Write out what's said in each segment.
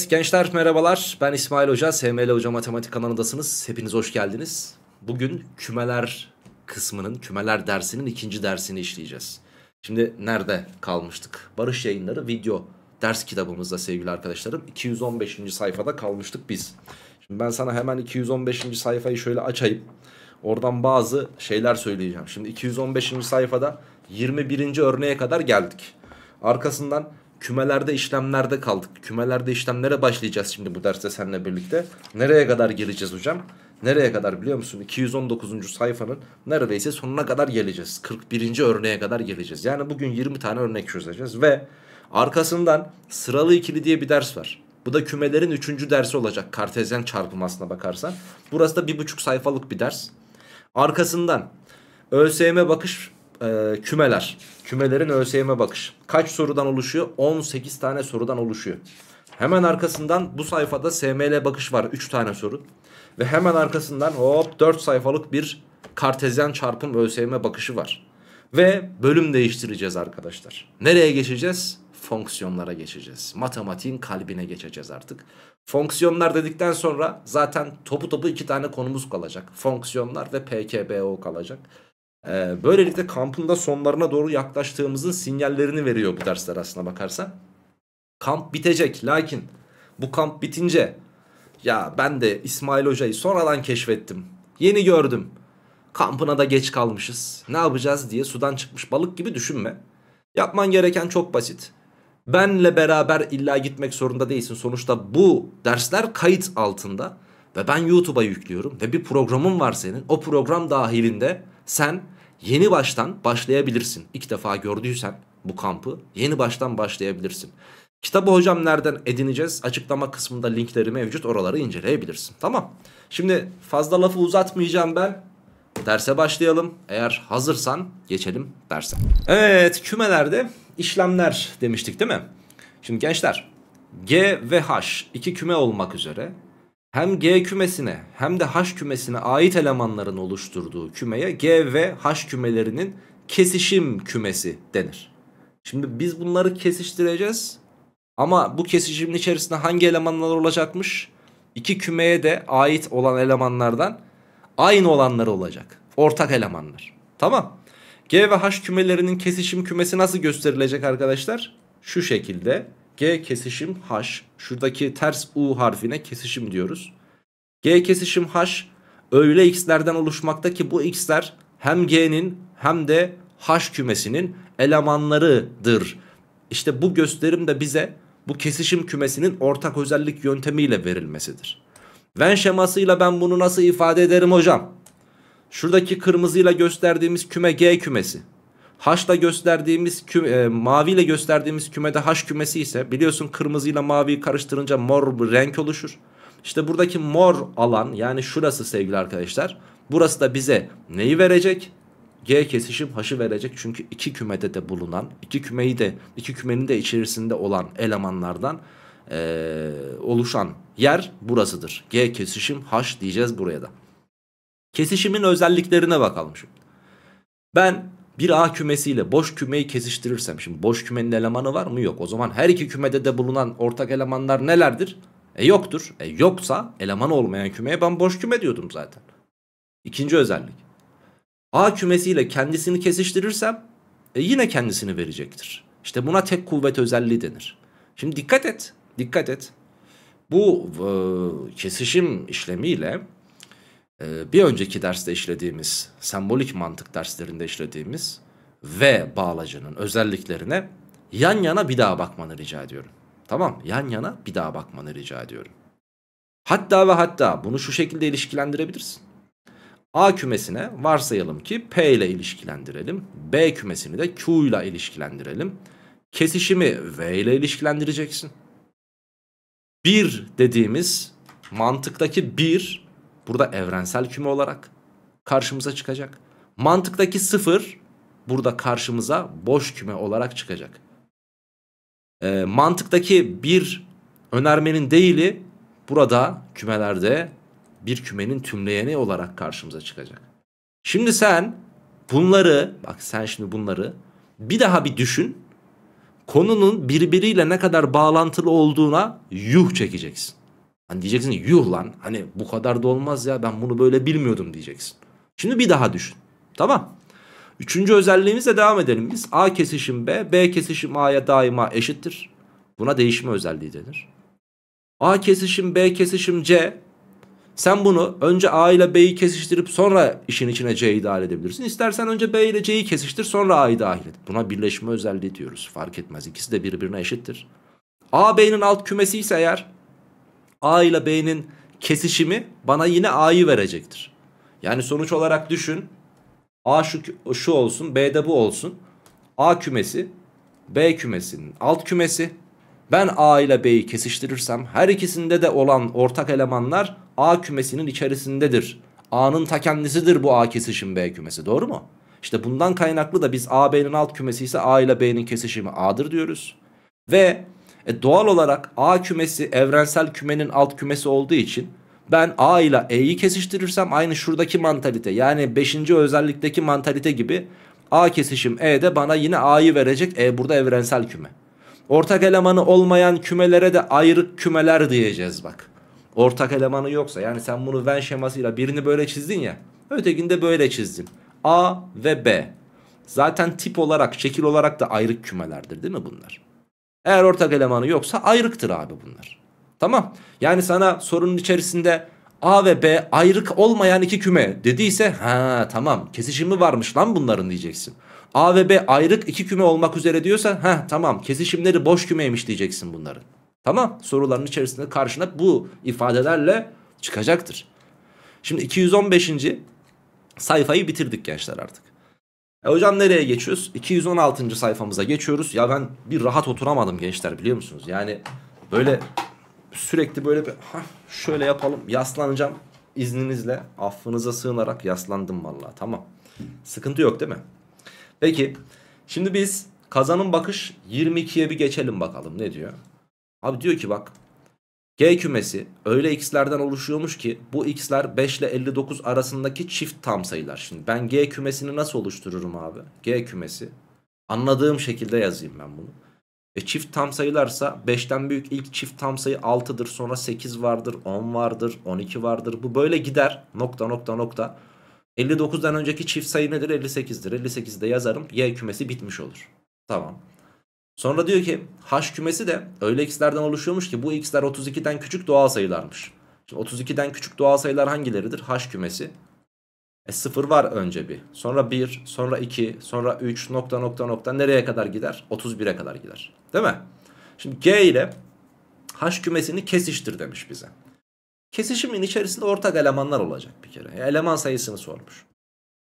Evet gençler merhabalar. Ben İsmail Hoca. SML Hoca Matematik kanalındasınız. Hepiniz hoş geldiniz. Bugün kümeler kısmının, kümeler dersinin ikinci dersini işleyeceğiz. Şimdi nerede kalmıştık? Barış Yayınları video ders kitabımızda sevgili arkadaşlarım. 215. sayfada kalmıştık biz. Şimdi ben sana hemen 215. sayfayı şöyle açayım. Oradan bazı şeyler söyleyeceğim. Şimdi 215. sayfada 21. örneğe kadar geldik. Arkasından kümelerde işlemlerde kaldık. Kümelerde işlemlere başlayacağız şimdi bu derste seninle birlikte. Nereye kadar geleceğiz hocam? Nereye kadar biliyor musun? 219. sayfanın neredeyse sonuna kadar geleceğiz. 41. örneğe kadar geleceğiz. Yani bugün 20 tane örnek çözeceğiz ve arkasından sıralı ikili diye bir ders var. Bu da kümelerin 3. dersi olacak kartezyen çarpımasına bakarsan. Burası da 1,5 sayfalık bir ders. Arkasından ÖSYM bakış e, kümeler. Kümelerin ÖSYM bakış. Kaç sorudan oluşuyor? 18 tane sorudan oluşuyor. Hemen arkasından bu sayfada SML bakış var. 3 tane soru. Ve hemen arkasından hop 4 sayfalık bir kartezyen çarpım ÖSYM bakışı var. Ve bölüm değiştireceğiz arkadaşlar. Nereye geçeceğiz? Fonksiyonlara geçeceğiz. Matematiğin kalbine geçeceğiz artık. Fonksiyonlar dedikten sonra zaten topu topu iki tane konumuz kalacak. Fonksiyonlar ve PKBO kalacak. Ee, böylelikle kampın da sonlarına doğru yaklaştığımızın sinyallerini veriyor bu dersler aslına bakarsan. Kamp bitecek lakin bu kamp bitince ya ben de İsmail Hoca'yı sonradan keşfettim. Yeni gördüm. Kampına da geç kalmışız. Ne yapacağız diye sudan çıkmış balık gibi düşünme. Yapman gereken çok basit. Benle beraber illa gitmek zorunda değilsin. Sonuçta bu dersler kayıt altında. Ve ben YouTube'a yüklüyorum. Ve bir programım var senin. O program dahilinde sen yeni baştan başlayabilirsin. İlk defa gördüysen bu kampı yeni baştan başlayabilirsin. Kitabı hocam nereden edineceğiz? Açıklama kısmında linkleri mevcut. Oraları inceleyebilirsin. Tamam. Şimdi fazla lafı uzatmayacağım ben. Derse başlayalım. Eğer hazırsan geçelim derse. Evet kümelerde işlemler demiştik değil mi? Şimdi gençler G ve H iki küme olmak üzere hem G kümesine hem de H kümesine ait elemanların oluşturduğu kümeye G ve H kümelerinin kesişim kümesi denir. Şimdi biz bunları kesiştireceğiz ama bu kesişimin içerisinde hangi elemanlar olacakmış? İki kümeye de ait olan elemanlardan aynı olanları olacak. Ortak elemanlar. Tamam. G ve H kümelerinin kesişim kümesi nasıl gösterilecek arkadaşlar? Şu şekilde. G kesişim H. Şuradaki ters U harfine kesişim diyoruz. G kesişim H öyle x'lerden oluşmakta ki bu x'ler hem G'nin hem de H kümesinin elemanlarıdır. İşte bu gösterim de bize bu kesişim kümesinin ortak özellik yöntemiyle verilmesidir. Venn şemasıyla ben bunu nasıl ifade ederim hocam? Şuradaki kırmızıyla gösterdiğimiz küme G kümesi. H'la gösterdiğimiz küme, e, maviyle gösterdiğimiz kümede H kümesi ise biliyorsun kırmızıyla maviyi karıştırınca mor bir renk oluşur. İşte buradaki mor alan yani şurası sevgili arkadaşlar. Burası da bize neyi verecek? G kesişim H'ı verecek. Çünkü iki kümede de bulunan, iki kümeyi de, iki kümenin de içerisinde olan elemanlardan e, oluşan yer burasıdır. G kesişim H diyeceğiz buraya da. Kesişimin özelliklerine bakalım şimdi. Ben bir A kümesiyle boş kümeyi kesiştirirsem şimdi boş kümenin elemanı var mı? Yok. O zaman her iki kümede de bulunan ortak elemanlar nelerdir? E yoktur. E yoksa eleman olmayan kümeye ben boş küme diyordum zaten. İkinci özellik. A kümesiyle kendisini kesiştirirsem e yine kendisini verecektir. İşte buna tek kuvvet özelliği denir. Şimdi dikkat et. Dikkat et. Bu e, kesişim işlemiyle ee, bir önceki derste işlediğimiz sembolik mantık derslerinde işlediğimiz V bağlacının özelliklerine yan yana bir daha bakmanı rica ediyorum. Tamam yan yana bir daha bakmanı rica ediyorum. Hatta ve hatta bunu şu şekilde ilişkilendirebilirsin. A kümesine varsayalım ki P ile ilişkilendirelim. B kümesini de Q ile ilişkilendirelim. Kesişimi V ile ilişkilendireceksin. 1 dediğimiz mantıktaki 1 burada evrensel küme olarak karşımıza çıkacak. Mantıktaki sıfır burada karşımıza boş küme olarak çıkacak. E, mantıktaki bir önermenin değili burada kümelerde bir kümenin tümleyeni olarak karşımıza çıkacak. Şimdi sen bunları bak sen şimdi bunları bir daha bir düşün. Konunun birbiriyle ne kadar bağlantılı olduğuna yuh çekeceksin. Hani diyeceksin yuh lan hani bu kadar da olmaz ya ben bunu böyle bilmiyordum diyeceksin. Şimdi bir daha düşün. Tamam. Üçüncü özelliğimizle devam edelim biz. A kesişim B, B kesişim A'ya daima eşittir. Buna değişme özelliği denir. A kesişim B kesişim C. Sen bunu önce A ile B'yi kesiştirip sonra işin içine C'yi dahil edebilirsin. İstersen önce B ile C'yi kesiştir sonra A'yı dahil et. Buna birleşme özelliği diyoruz. Fark etmez. ikisi de birbirine eşittir. A B'nin alt kümesi ise eğer A ile B'nin kesişimi bana yine A'yı verecektir. Yani sonuç olarak düşün. A şu, şu olsun B de bu olsun. A kümesi B kümesinin alt kümesi. Ben A ile B'yi kesiştirirsem her ikisinde de olan ortak elemanlar A kümesinin içerisindedir. A'nın ta kendisidir bu A kesişim B kümesi doğru mu? İşte bundan kaynaklı da biz A B'nin alt kümesi ise A ile B'nin kesişimi A'dır diyoruz. Ve e doğal olarak A kümesi evrensel kümenin alt kümesi olduğu için ben A ile E'yi kesiştirirsem aynı şuradaki mantalite yani 5. özellikteki mantalite gibi A kesişim E'de bana yine A'yı verecek. E burada evrensel küme. Ortak elemanı olmayan kümelere de ayrık kümeler diyeceğiz bak. Ortak elemanı yoksa yani sen bunu Venn şemasıyla birini böyle çizdin ya. ötekinde böyle çizdin. A ve B. Zaten tip olarak şekil olarak da ayrık kümelerdir değil mi bunlar? Eğer ortak elemanı yoksa ayrıktır abi bunlar. Tamam. Yani sana sorunun içerisinde A ve B ayrık olmayan iki küme dediyse ha tamam kesişimi varmış lan bunların diyeceksin. A ve B ayrık iki küme olmak üzere diyorsa ha tamam kesişimleri boş kümeymiş diyeceksin bunların. Tamam soruların içerisinde karşına bu ifadelerle çıkacaktır. Şimdi 215. sayfayı bitirdik gençler artık. E hocam nereye geçiyoruz? 216. sayfamıza geçiyoruz. Ya ben bir rahat oturamadım gençler biliyor musunuz? Yani böyle sürekli böyle bir hah, şöyle yapalım yaslanacağım izninizle affınıza sığınarak yaslandım vallahi tamam. Sıkıntı yok değil mi? Peki şimdi biz kazanın bakış 22'ye bir geçelim bakalım ne diyor? Abi diyor ki bak G kümesi öyle x'lerden oluşuyormuş ki bu x'ler 5 ile 59 arasındaki çift tam sayılar. Şimdi ben G kümesini nasıl oluştururum abi? G kümesi. Anladığım şekilde yazayım ben bunu. E çift tam sayılarsa 5'ten büyük ilk çift tam sayı 6'dır. Sonra 8 vardır, 10 vardır, 12 vardır. Bu böyle gider. Nokta nokta nokta. 59'dan önceki çift sayı nedir? 58'dir. 58'de yazarım. Y kümesi bitmiş olur. Tamam. Sonra diyor ki h kümesi de öyle x'lerden oluşuyormuş ki bu x'ler 32'den küçük doğal sayılarmış. Şimdi 32'den küçük doğal sayılar hangileridir? h kümesi. E 0 var önce bir. Sonra 1, sonra 2, sonra 3 nokta nokta nokta nereye kadar gider? 31'e kadar gider. Değil mi? Şimdi g ile h kümesini kesiştir demiş bize. Kesişimin içerisinde ortak elemanlar olacak bir kere. E, eleman sayısını sormuş.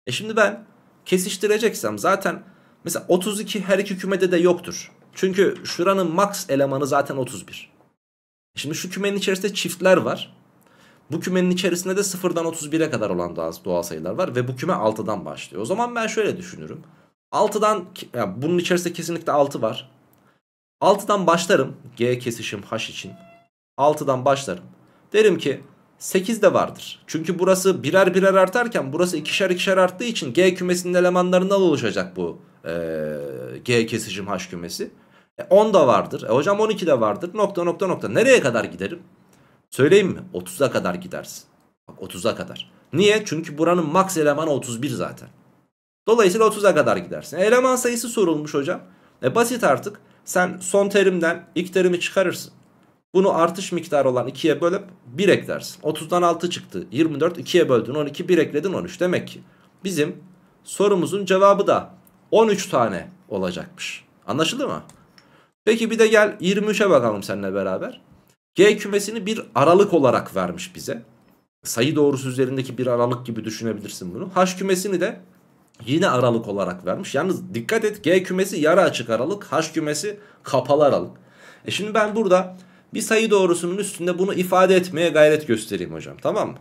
E şimdi ben kesiştireceksem zaten mesela 32 her iki kümede de yoktur. Çünkü şuranın max elemanı zaten 31. Şimdi şu kümenin içerisinde çiftler var. Bu kümenin içerisinde de 0'dan 31'e kadar olan doğal sayılar var ve bu küme 6'dan başlıyor. O zaman ben şöyle düşünürüm. 6'dan yani bunun içerisinde kesinlikle 6 var. 6'dan başlarım. G kesişim H için. 6'dan başlarım. Derim ki 8 de vardır. Çünkü burası birer birer artarken burası ikişer ikişer arttığı için G kümesinin elemanlarından oluşacak bu e, G kesişim H kümesi. E 10 da vardır. E hocam 12 de vardır. Nokta nokta nokta. Nereye kadar giderim? Söyleyeyim mi? 30'a kadar gidersin. Bak 30'a kadar. Niye? Çünkü buranın max elemanı 31 zaten. Dolayısıyla 30'a kadar gidersin. E, eleman sayısı sorulmuş hocam. E basit artık. Sen son terimden ilk terimi çıkarırsın. Bunu artış miktarı olan 2'ye bölüp 1 eklersin. 30'dan 6 çıktı. 24 2'ye böldün. 12 1 ekledin 13. Demek ki bizim sorumuzun cevabı da 13 tane olacakmış. Anlaşıldı mı? Peki bir de gel 23'e bakalım seninle beraber. G kümesini bir aralık olarak vermiş bize. Sayı doğrusu üzerindeki bir aralık gibi düşünebilirsin bunu. H kümesini de yine aralık olarak vermiş. Yalnız dikkat et G kümesi yarı açık aralık. H kümesi kapalı aralık. E şimdi ben burada bir sayı doğrusunun üstünde bunu ifade etmeye gayret göstereyim hocam. Tamam mı?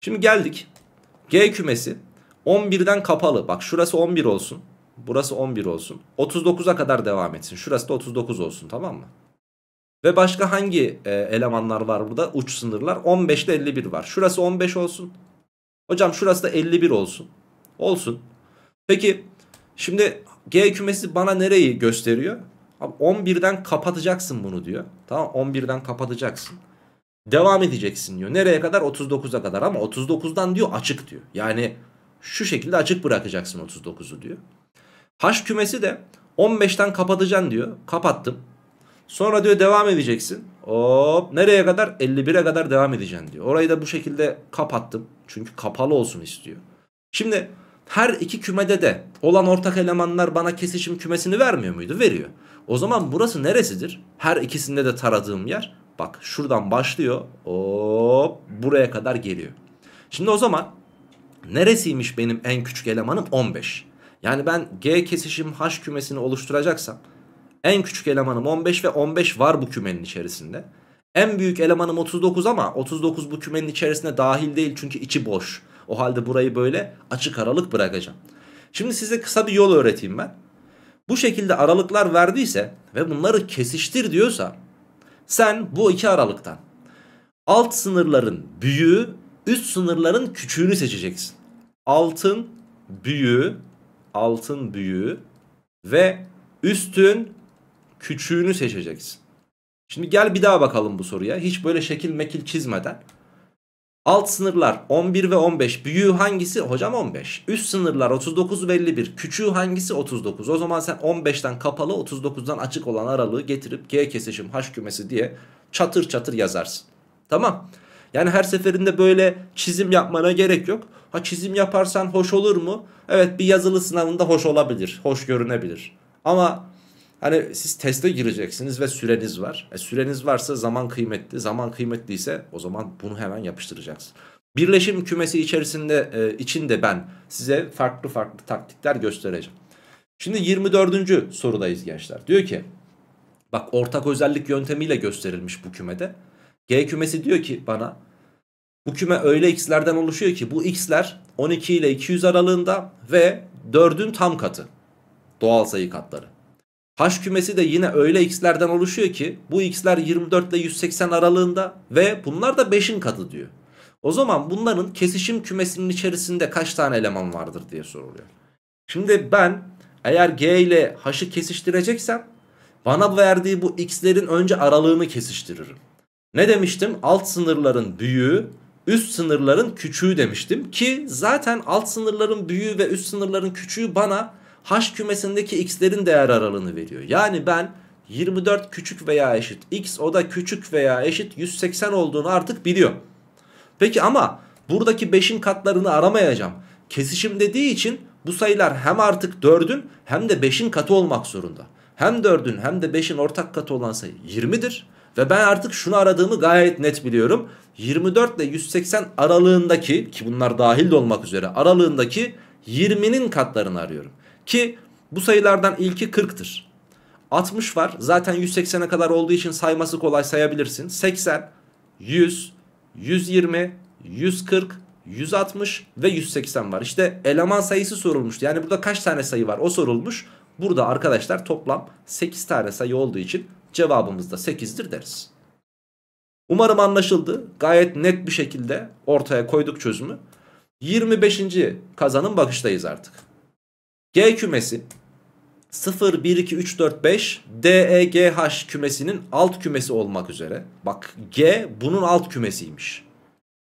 Şimdi geldik. G kümesi 11'den kapalı. Bak şurası 11 olsun. Burası 11 olsun. 39'a kadar devam etsin. Şurası da 39 olsun tamam mı? Ve başka hangi e, elemanlar var burada? Uç sınırlar. 15 ile 51 var. Şurası 15 olsun. Hocam şurası da 51 olsun. Olsun. Peki şimdi G kümesi bana nereyi gösteriyor? Abi 11'den kapatacaksın bunu diyor. Tamam 11'den kapatacaksın. Devam edeceksin diyor. Nereye kadar? 39'a kadar ama 39'dan diyor açık diyor. Yani şu şekilde açık bırakacaksın 39'u diyor. H kümesi de 15'ten kapatacaksın diyor. Kapattım. Sonra diyor devam edeceksin. Hop nereye kadar? 51'e kadar devam edeceksin diyor. Orayı da bu şekilde kapattım. Çünkü kapalı olsun istiyor. Şimdi her iki kümede de olan ortak elemanlar bana kesişim kümesini vermiyor muydu? Veriyor. O zaman burası neresidir? Her ikisinde de taradığım yer. Bak şuradan başlıyor. Hop buraya kadar geliyor. Şimdi o zaman neresiymiş benim en küçük elemanım? 15. Yani ben G kesişim H kümesini oluşturacaksam en küçük elemanım 15 ve 15 var bu kümenin içerisinde. En büyük elemanım 39 ama 39 bu kümenin içerisinde dahil değil çünkü içi boş. O halde burayı böyle açık aralık bırakacağım. Şimdi size kısa bir yol öğreteyim ben. Bu şekilde aralıklar verdiyse ve bunları kesiştir diyorsa sen bu iki aralıktan alt sınırların büyüğü üst sınırların küçüğünü seçeceksin. Altın büyüğü altın büyüğü ve üstün küçüğünü seçeceksin. Şimdi gel bir daha bakalım bu soruya. Hiç böyle şekil mekil çizmeden. Alt sınırlar 11 ve 15. Büyüğü hangisi? Hocam 15. Üst sınırlar 39 ve 51. Küçüğü hangisi? 39. O zaman sen 15'ten kapalı 39'dan açık olan aralığı getirip G kesişim H kümesi diye çatır çatır yazarsın. Tamam. Yani her seferinde böyle çizim yapmana gerek yok. Ha çizim yaparsan hoş olur mu? Evet bir yazılı sınavında hoş olabilir. Hoş görünebilir. Ama hani siz teste gireceksiniz ve süreniz var. E, süreniz varsa zaman kıymetli. Zaman kıymetliyse o zaman bunu hemen yapıştıracaksın. Birleşim kümesi içerisinde e, içinde ben size farklı farklı taktikler göstereceğim. Şimdi 24. sorudayız gençler. Diyor ki bak ortak özellik yöntemiyle gösterilmiş bu kümede. G kümesi diyor ki bana bu küme öyle x'lerden oluşuyor ki bu x'ler 12 ile 200 aralığında ve 4'ün tam katı. Doğal sayı katları. H kümesi de yine öyle x'lerden oluşuyor ki bu x'ler 24 ile 180 aralığında ve bunlar da 5'in katı diyor. O zaman bunların kesişim kümesinin içerisinde kaç tane eleman vardır diye soruluyor. Şimdi ben eğer G ile H'ı kesiştireceksem bana verdiği bu x'lerin önce aralığını kesiştiririm. Ne demiştim? Alt sınırların büyüğü üst sınırların küçüğü demiştim ki zaten alt sınırların büyüğü ve üst sınırların küçüğü bana h kümesindeki x'lerin değer aralığını veriyor. Yani ben 24 küçük veya eşit x o da küçük veya eşit 180 olduğunu artık biliyor. Peki ama buradaki 5'in katlarını aramayacağım. Kesişim dediği için bu sayılar hem artık 4'ün hem de 5'in katı olmak zorunda. Hem 4'ün hem de 5'in ortak katı olan sayı 20'dir. Ve ben artık şunu aradığımı gayet net biliyorum. 24 ile 180 aralığındaki ki bunlar dahil de olmak üzere aralığındaki 20'nin katlarını arıyorum. Ki bu sayılardan ilki 40'tır. 60 var zaten 180'e kadar olduğu için sayması kolay sayabilirsin. 80, 100, 120, 140, 160 ve 180 var. İşte eleman sayısı sorulmuştu. Yani burada kaç tane sayı var o sorulmuş. Burada arkadaşlar toplam 8 tane sayı olduğu için Cevabımız da 8'dir deriz. Umarım anlaşıldı. Gayet net bir şekilde ortaya koyduk çözümü. 25. kazanın bakıştayız artık. G kümesi 0, 1, 2, 3, 4, 5 DEGH kümesinin alt kümesi olmak üzere. Bak G bunun alt kümesiymiş.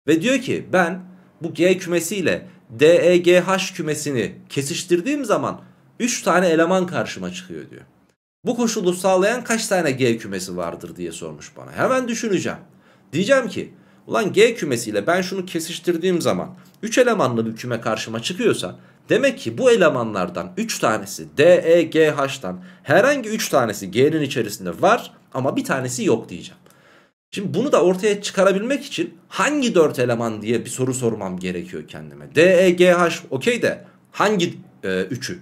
Ve diyor ki ben bu G kümesiyle D E G DEGH kümesini kesiştirdiğim zaman 3 tane eleman karşıma çıkıyor diyor. Bu koşulu sağlayan kaç tane G kümesi vardır diye sormuş bana. Hemen düşüneceğim. Diyeceğim ki ulan G kümesiyle ben şunu kesiştirdiğim zaman 3 elemanlı bir küme karşıma çıkıyorsa demek ki bu elemanlardan 3 tanesi D, E, G, H'dan herhangi 3 tanesi G'nin içerisinde var ama bir tanesi yok diyeceğim. Şimdi bunu da ortaya çıkarabilmek için hangi 4 eleman diye bir soru sormam gerekiyor kendime. D, E, G, H okey de hangi 3'ü? E,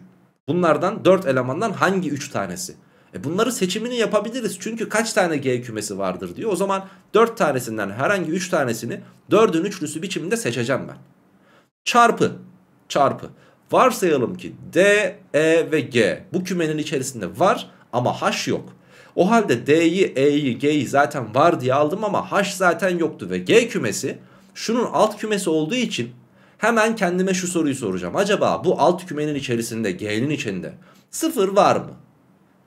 Bunlardan 4 elemandan hangi 3 tanesi? E bunları seçimini yapabiliriz. Çünkü kaç tane G kümesi vardır diyor. O zaman 4 tanesinden herhangi 3 tanesini 4'ün üçlüsü biçiminde seçeceğim ben. Çarpı. Çarpı. Varsayalım ki D, E ve G bu kümenin içerisinde var ama H yok. O halde D'yi, E'yi, G'yi zaten var diye aldım ama H zaten yoktu ve G kümesi şunun alt kümesi olduğu için hemen kendime şu soruyu soracağım. Acaba bu alt kümenin içerisinde G'nin içinde sıfır var mı?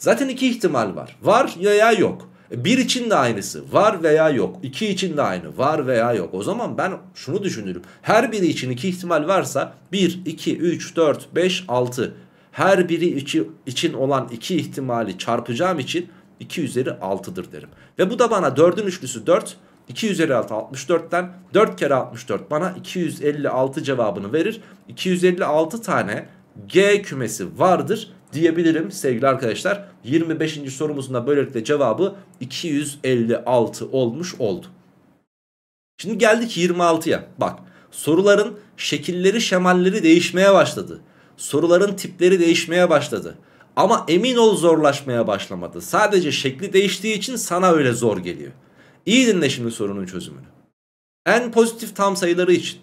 Zaten iki ihtimal var. Var veya yok. Bir için de aynısı var veya yok. İki için de aynı var veya yok. O zaman ben şunu düşünürüm. Her biri için iki ihtimal varsa 1, 2, 3, 4, 5, 6. Her biri içi, için olan iki ihtimali çarpacağım için 2 üzeri 6'dır derim. Ve bu da bana 4'ün üçlüsü 4. 2 üzeri 6 64'ten 4 kere 64 bana 256 cevabını verir. 256 tane G kümesi vardır diyebilirim sevgili arkadaşlar. 25. sorumuzun da böylelikle cevabı 256 olmuş oldu. Şimdi geldik 26'ya. Bak soruların şekilleri şemalleri değişmeye başladı. Soruların tipleri değişmeye başladı. Ama emin ol zorlaşmaya başlamadı. Sadece şekli değiştiği için sana öyle zor geliyor. İyi dinle şimdi sorunun çözümünü. En pozitif tam sayıları için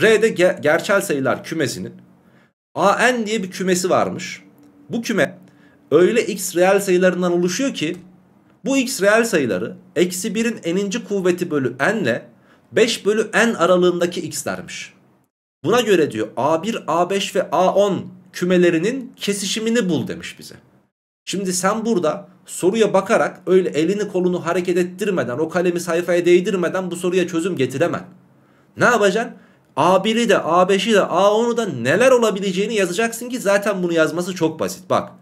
R'de ge gerçel sayılar kümesinin AN diye bir kümesi varmış bu küme öyle x reel sayılarından oluşuyor ki bu x reel sayıları eksi 1'in n'inci kuvveti bölü n ile 5 bölü n aralığındaki x'lermiş. Buna göre diyor A1, A5 ve A10 kümelerinin kesişimini bul demiş bize. Şimdi sen burada soruya bakarak öyle elini kolunu hareket ettirmeden o kalemi sayfaya değdirmeden bu soruya çözüm getiremen. Ne yapacaksın? A1'i de A5'i de A10'u da neler olabileceğini yazacaksın ki zaten bunu yazması çok basit. Bak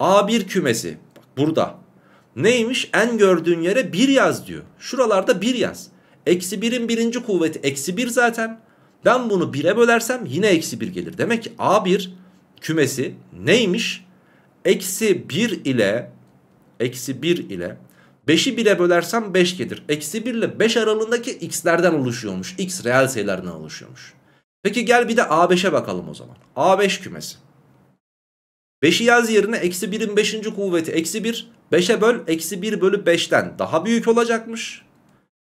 A1 kümesi bak, burada. Neymiş? En gördüğün yere 1 yaz diyor. Şuralarda 1 yaz. Eksi 1'in birinci kuvveti eksi 1 zaten. Ben bunu 1'e bölersem yine eksi 1 gelir. Demek ki A1 kümesi neymiş? Eksi 1 ile eksi 1 ile 5'i 1'e bölersem 5 gelir. Eksi 1 ile 5 aralığındaki x'lerden oluşuyormuş. x reel sayılardan oluşuyormuş. Peki gel bir de A5'e bakalım o zaman. A5 kümesi. 5'i yaz yerine eksi 1'in 5. kuvveti eksi 1. 5'e böl eksi 1 bölü 5'ten daha büyük olacakmış.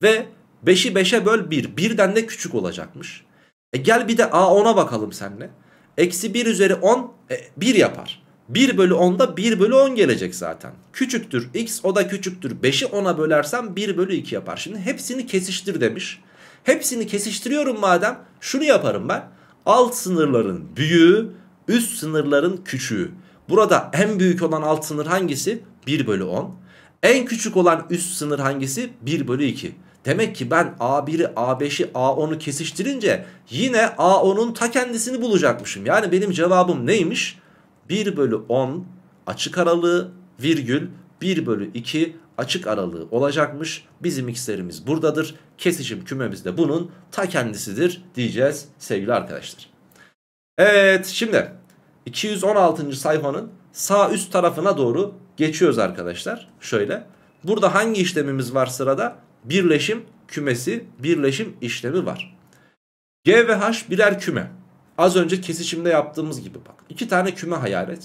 Ve 5'i 5'e böl 1. 1'den de küçük olacakmış. E gel bir de A10'a bakalım senle. Eksi 1 üzeri 10 e, 1 yapar. 1 bölü 10'da 1 bölü 10 gelecek zaten. Küçüktür x o da küçüktür. 5'i 10'a bölersem 1 bölü 2 yapar. Şimdi hepsini kesiştir demiş. Hepsini kesiştiriyorum madem şunu yaparım ben. Alt sınırların büyüğü üst sınırların küçüğü. Burada en büyük olan alt sınır hangisi? 1 bölü 10. En küçük olan üst sınır hangisi? 1 bölü 2. Demek ki ben A1'i, A5'i, A10'u kesiştirince yine A10'un ta kendisini bulacakmışım. Yani benim cevabım neymiş? 1 bölü 10 açık aralığı virgül 1 bölü 2 açık aralığı olacakmış. Bizim x'lerimiz buradadır. Kesişim kümemiz de bunun ta kendisidir diyeceğiz sevgili arkadaşlar. Evet şimdi 216. sayfanın sağ üst tarafına doğru geçiyoruz arkadaşlar. Şöyle burada hangi işlemimiz var sırada? Birleşim kümesi, birleşim işlemi var. G ve H birer küme. Az önce kesişimde yaptığımız gibi bak. iki tane küme hayal et.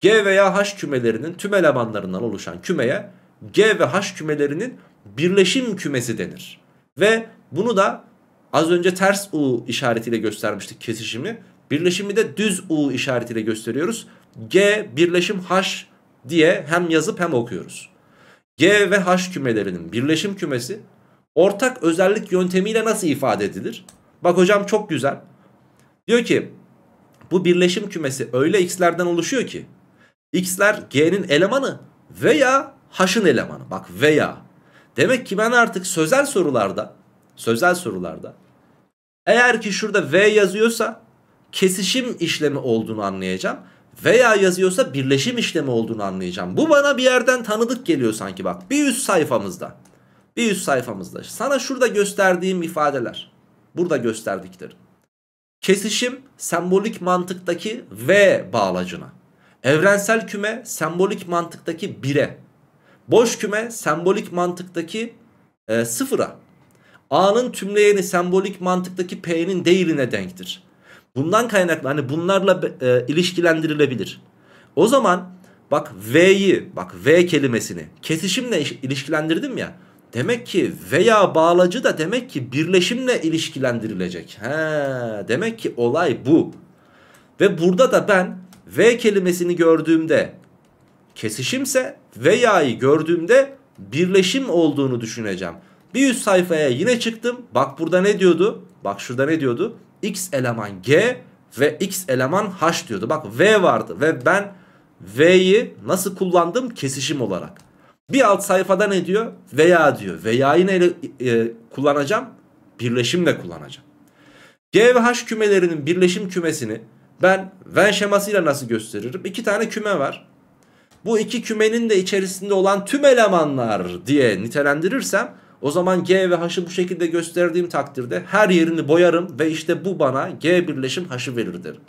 G veya H kümelerinin tüm elemanlarından oluşan kümeye G ve H kümelerinin birleşim kümesi denir. Ve bunu da az önce ters U işaretiyle göstermiştik kesişimi. Birleşimi de düz U işaretiyle gösteriyoruz. G birleşim H diye hem yazıp hem okuyoruz. G ve H kümelerinin birleşim kümesi ortak özellik yöntemiyle nasıl ifade edilir? Bak hocam çok güzel. Diyor ki bu birleşim kümesi öyle x'lerden oluşuyor ki x'ler g'nin elemanı veya h'ın elemanı. Bak veya. Demek ki ben artık sözel sorularda sözel sorularda eğer ki şurada v yazıyorsa kesişim işlemi olduğunu anlayacağım. Veya yazıyorsa birleşim işlemi olduğunu anlayacağım. Bu bana bir yerden tanıdık geliyor sanki bak. Bir üst sayfamızda. Bir üst sayfamızda. Sana şurada gösterdiğim ifadeler. Burada gösterdiklerim. Kesişim sembolik mantıktaki V bağlacına. Evrensel küme sembolik mantıktaki 1'e. Boş küme sembolik mantıktaki e, A'nın tümleyeni sembolik mantıktaki P'nin değiline denktir. Bundan kaynaklı hani bunlarla e, ilişkilendirilebilir. O zaman bak V'yi bak V kelimesini kesişimle ilişkilendirdim ya. Demek ki veya bağlacı da demek ki birleşimle ilişkilendirilecek. He, demek ki olay bu. Ve burada da ben V kelimesini gördüğümde kesişimse veya'yı gördüğümde birleşim olduğunu düşüneceğim. Bir üst sayfaya yine çıktım. Bak burada ne diyordu? Bak şurada ne diyordu? X eleman G ve X eleman H diyordu. Bak V vardı ve ben V'yi nasıl kullandım? Kesişim olarak. Bir alt sayfada ne diyor? Veya diyor. Veya'yı neyle e, e, kullanacağım? Birleşimle kullanacağım. G ve H kümelerinin birleşim kümesini ben Venn şemasıyla nasıl gösteririm? İki tane küme var. Bu iki kümenin de içerisinde olan tüm elemanlar diye nitelendirirsem o zaman G ve H'ı bu şekilde gösterdiğim takdirde her yerini boyarım ve işte bu bana G birleşim H'ı verir derim.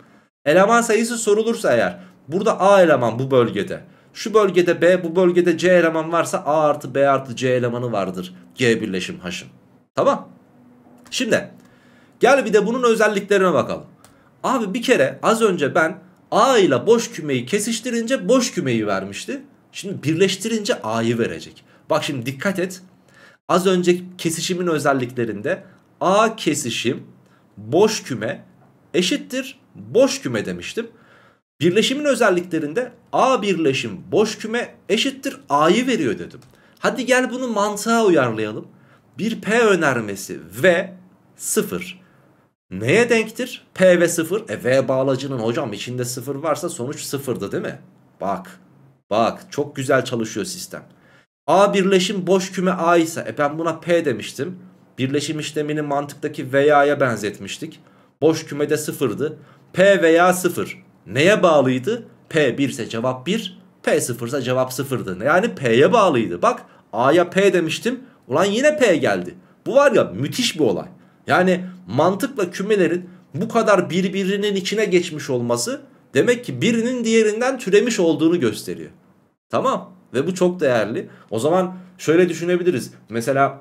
Eleman sayısı sorulursa eğer burada A eleman bu bölgede şu bölgede B bu bölgede C eleman varsa A artı B artı C elemanı vardır. G birleşim H'ın. Tamam. Şimdi gel bir de bunun özelliklerine bakalım. Abi bir kere az önce ben A ile boş kümeyi kesiştirince boş kümeyi vermişti. Şimdi birleştirince A'yı verecek. Bak şimdi dikkat et. Az önce kesişimin özelliklerinde A kesişim boş küme eşittir boş küme demiştim. Birleşimin özelliklerinde A birleşim boş küme eşittir A'yı veriyor dedim. Hadi gel bunu mantığa uyarlayalım. Bir P önermesi V 0. Neye denktir? P ve 0. E V bağlacının hocam içinde 0 varsa sonuç 0'dı değil mi? Bak. Bak çok güzel çalışıyor sistem. A birleşim boş küme A ise e ben buna P demiştim. Birleşim işlemini mantıktaki veya'ya benzetmiştik. Boş kümede 0'dı. P veya 0. Neye bağlıydı? P1 ise cevap 1, P0 ise cevap 0'dı. Yani P'ye bağlıydı. Bak A'ya P demiştim. Ulan yine P geldi. Bu var ya müthiş bir olay. Yani mantıkla kümelerin bu kadar birbirinin içine geçmiş olması demek ki birinin diğerinden türemiş olduğunu gösteriyor. Tamam ve bu çok değerli. O zaman şöyle düşünebiliriz. Mesela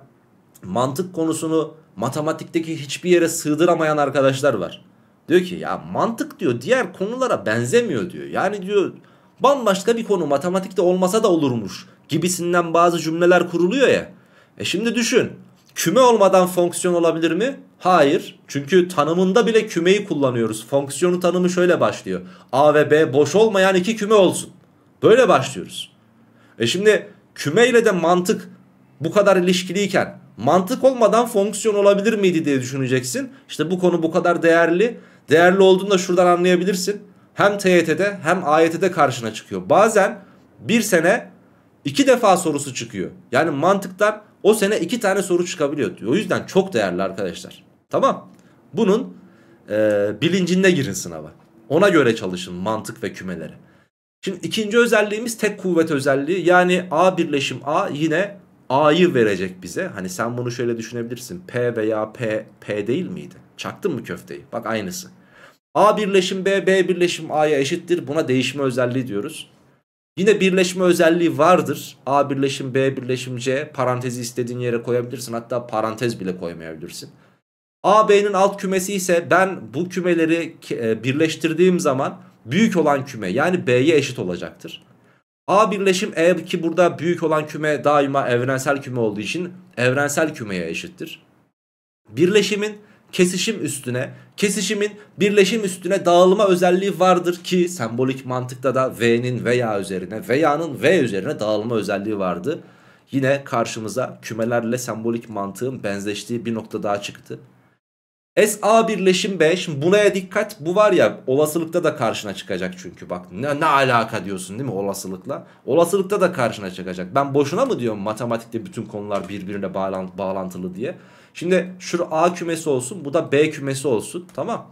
mantık konusunu matematikteki hiçbir yere sığdıramayan arkadaşlar var. Diyor ki ya mantık diyor diğer konulara benzemiyor diyor. Yani diyor bambaşka bir konu matematikte olmasa da olurmuş gibisinden bazı cümleler kuruluyor ya. E şimdi düşün küme olmadan fonksiyon olabilir mi? Hayır çünkü tanımında bile kümeyi kullanıyoruz. Fonksiyonu tanımı şöyle başlıyor. A ve B boş olmayan iki küme olsun. Böyle başlıyoruz. E şimdi küme ile de mantık bu kadar ilişkiliyken mantık olmadan fonksiyon olabilir miydi diye düşüneceksin. İşte bu konu bu kadar değerli değerli olduğunu da şuradan anlayabilirsin. Hem TYT'de hem AYT'de karşına çıkıyor. Bazen bir sene iki defa sorusu çıkıyor. Yani mantıktan o sene iki tane soru çıkabiliyor. O yüzden çok değerli arkadaşlar. Tamam. Bunun e, bilincinde girin sınava. Ona göre çalışın mantık ve kümeleri. Şimdi ikinci özelliğimiz tek kuvvet özelliği. Yani A birleşim A yine A'yı verecek bize. Hani sen bunu şöyle düşünebilirsin. P veya P, P değil miydi? Çaktın mı köfteyi? Bak aynısı. A birleşim B, B birleşim A'ya eşittir. Buna değişme özelliği diyoruz. Yine birleşme özelliği vardır. A birleşim B birleşim C parantezi istediğin yere koyabilirsin. Hatta parantez bile koymayabilirsin. A B'nin alt kümesi ise ben bu kümeleri e, birleştirdiğim zaman büyük olan küme yani B'ye eşit olacaktır. A birleşim E ki burada büyük olan küme daima evrensel küme olduğu için evrensel kümeye eşittir. Birleşimin kesişim üstüne, kesişimin birleşim üstüne dağılma özelliği vardır ki sembolik mantıkta da V'nin veya üzerine, veya'nın V üzerine dağılma özelliği vardı. Yine karşımıza kümelerle sembolik mantığın benzeştiği bir nokta daha çıktı. SA birleşim B. Şimdi buna dikkat. Bu var ya olasılıkta da karşına çıkacak çünkü bak. Ne, ne alaka diyorsun değil mi olasılıkla? Olasılıkta da karşına çıkacak. Ben boşuna mı diyorum matematikte bütün konular birbirine bağlantılı diye. Şimdi şur A kümesi olsun bu da B kümesi olsun tamam.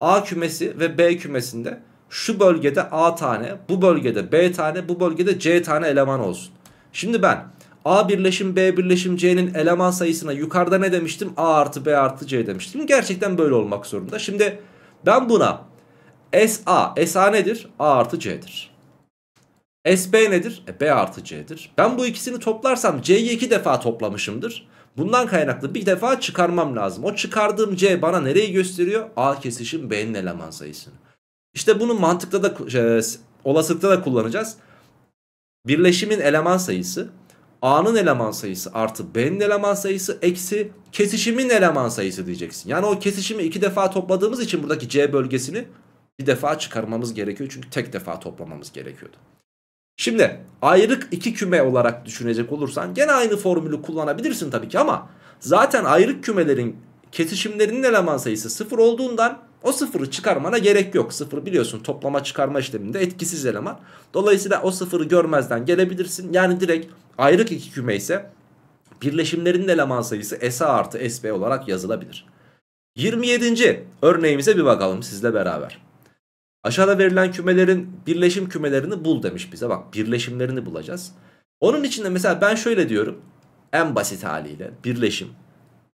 A kümesi ve B kümesinde şu bölgede A tane, bu bölgede B tane, bu bölgede C tane eleman olsun. Şimdi ben A birleşim B birleşim C'nin eleman sayısına yukarıda ne demiştim? A artı B artı C demiştim. Gerçekten böyle olmak zorunda. Şimdi ben buna SA, SA nedir? A artı C'dir. SB nedir? E, B artı C'dir. Ben bu ikisini toplarsam C'yi iki defa toplamışımdır. Bundan kaynaklı bir defa çıkarmam lazım. O çıkardığım C bana nereyi gösteriyor? A kesişim B'nin eleman sayısını. İşte bunu mantıkta da e, olasılıkta da kullanacağız. Birleşimin eleman sayısı A'nın eleman sayısı artı B'nin eleman sayısı eksi kesişimin eleman sayısı diyeceksin. Yani o kesişimi iki defa topladığımız için buradaki C bölgesini bir defa çıkarmamız gerekiyor. Çünkü tek defa toplamamız gerekiyordu. Şimdi ayrık iki küme olarak düşünecek olursan gene aynı formülü kullanabilirsin tabii ki ama zaten ayrık kümelerin kesişimlerinin eleman sayısı sıfır olduğundan o sıfırı çıkarmana gerek yok. Sıfır biliyorsun toplama çıkarma işleminde etkisiz eleman. Dolayısıyla o sıfırı görmezden gelebilirsin. Yani direkt ayrık iki küme ise birleşimlerinin eleman sayısı SA artı SB olarak yazılabilir. 27. örneğimize bir bakalım sizle beraber. Aşağıda verilen kümelerin birleşim kümelerini bul demiş bize. Bak birleşimlerini bulacağız. Onun için de mesela ben şöyle diyorum. En basit haliyle birleşim.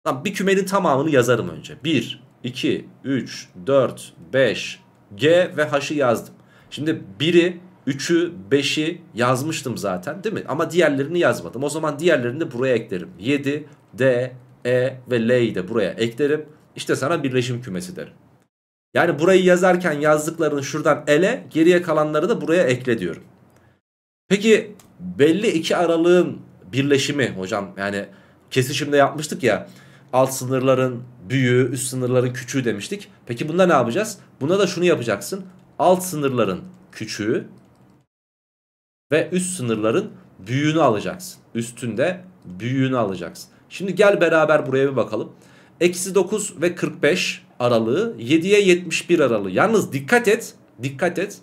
Tamam, bir kümenin tamamını yazarım önce. 1, 2, 3, 4, 5, G ve H'ı yazdım. Şimdi 1'i, 3'ü, 5'i yazmıştım zaten değil mi? Ama diğerlerini yazmadım. O zaman diğerlerini de buraya eklerim. 7, D, E ve L'yi de buraya eklerim. İşte sana birleşim kümesi derim. Yani burayı yazarken yazdıklarını şuradan ele geriye kalanları da buraya ekle diyorum. Peki belli iki aralığın birleşimi hocam yani kesişimde yapmıştık ya alt sınırların büyüğü üst sınırların küçüğü demiştik. Peki bunda ne yapacağız? Buna da şunu yapacaksın alt sınırların küçüğü ve üst sınırların büyüğünü alacaksın. Üstünde büyüğünü alacaksın. Şimdi gel beraber buraya bir bakalım. Eksi 9 ve 45 aralığı 7'ye 71 aralığı. Yalnız dikkat et. Dikkat et.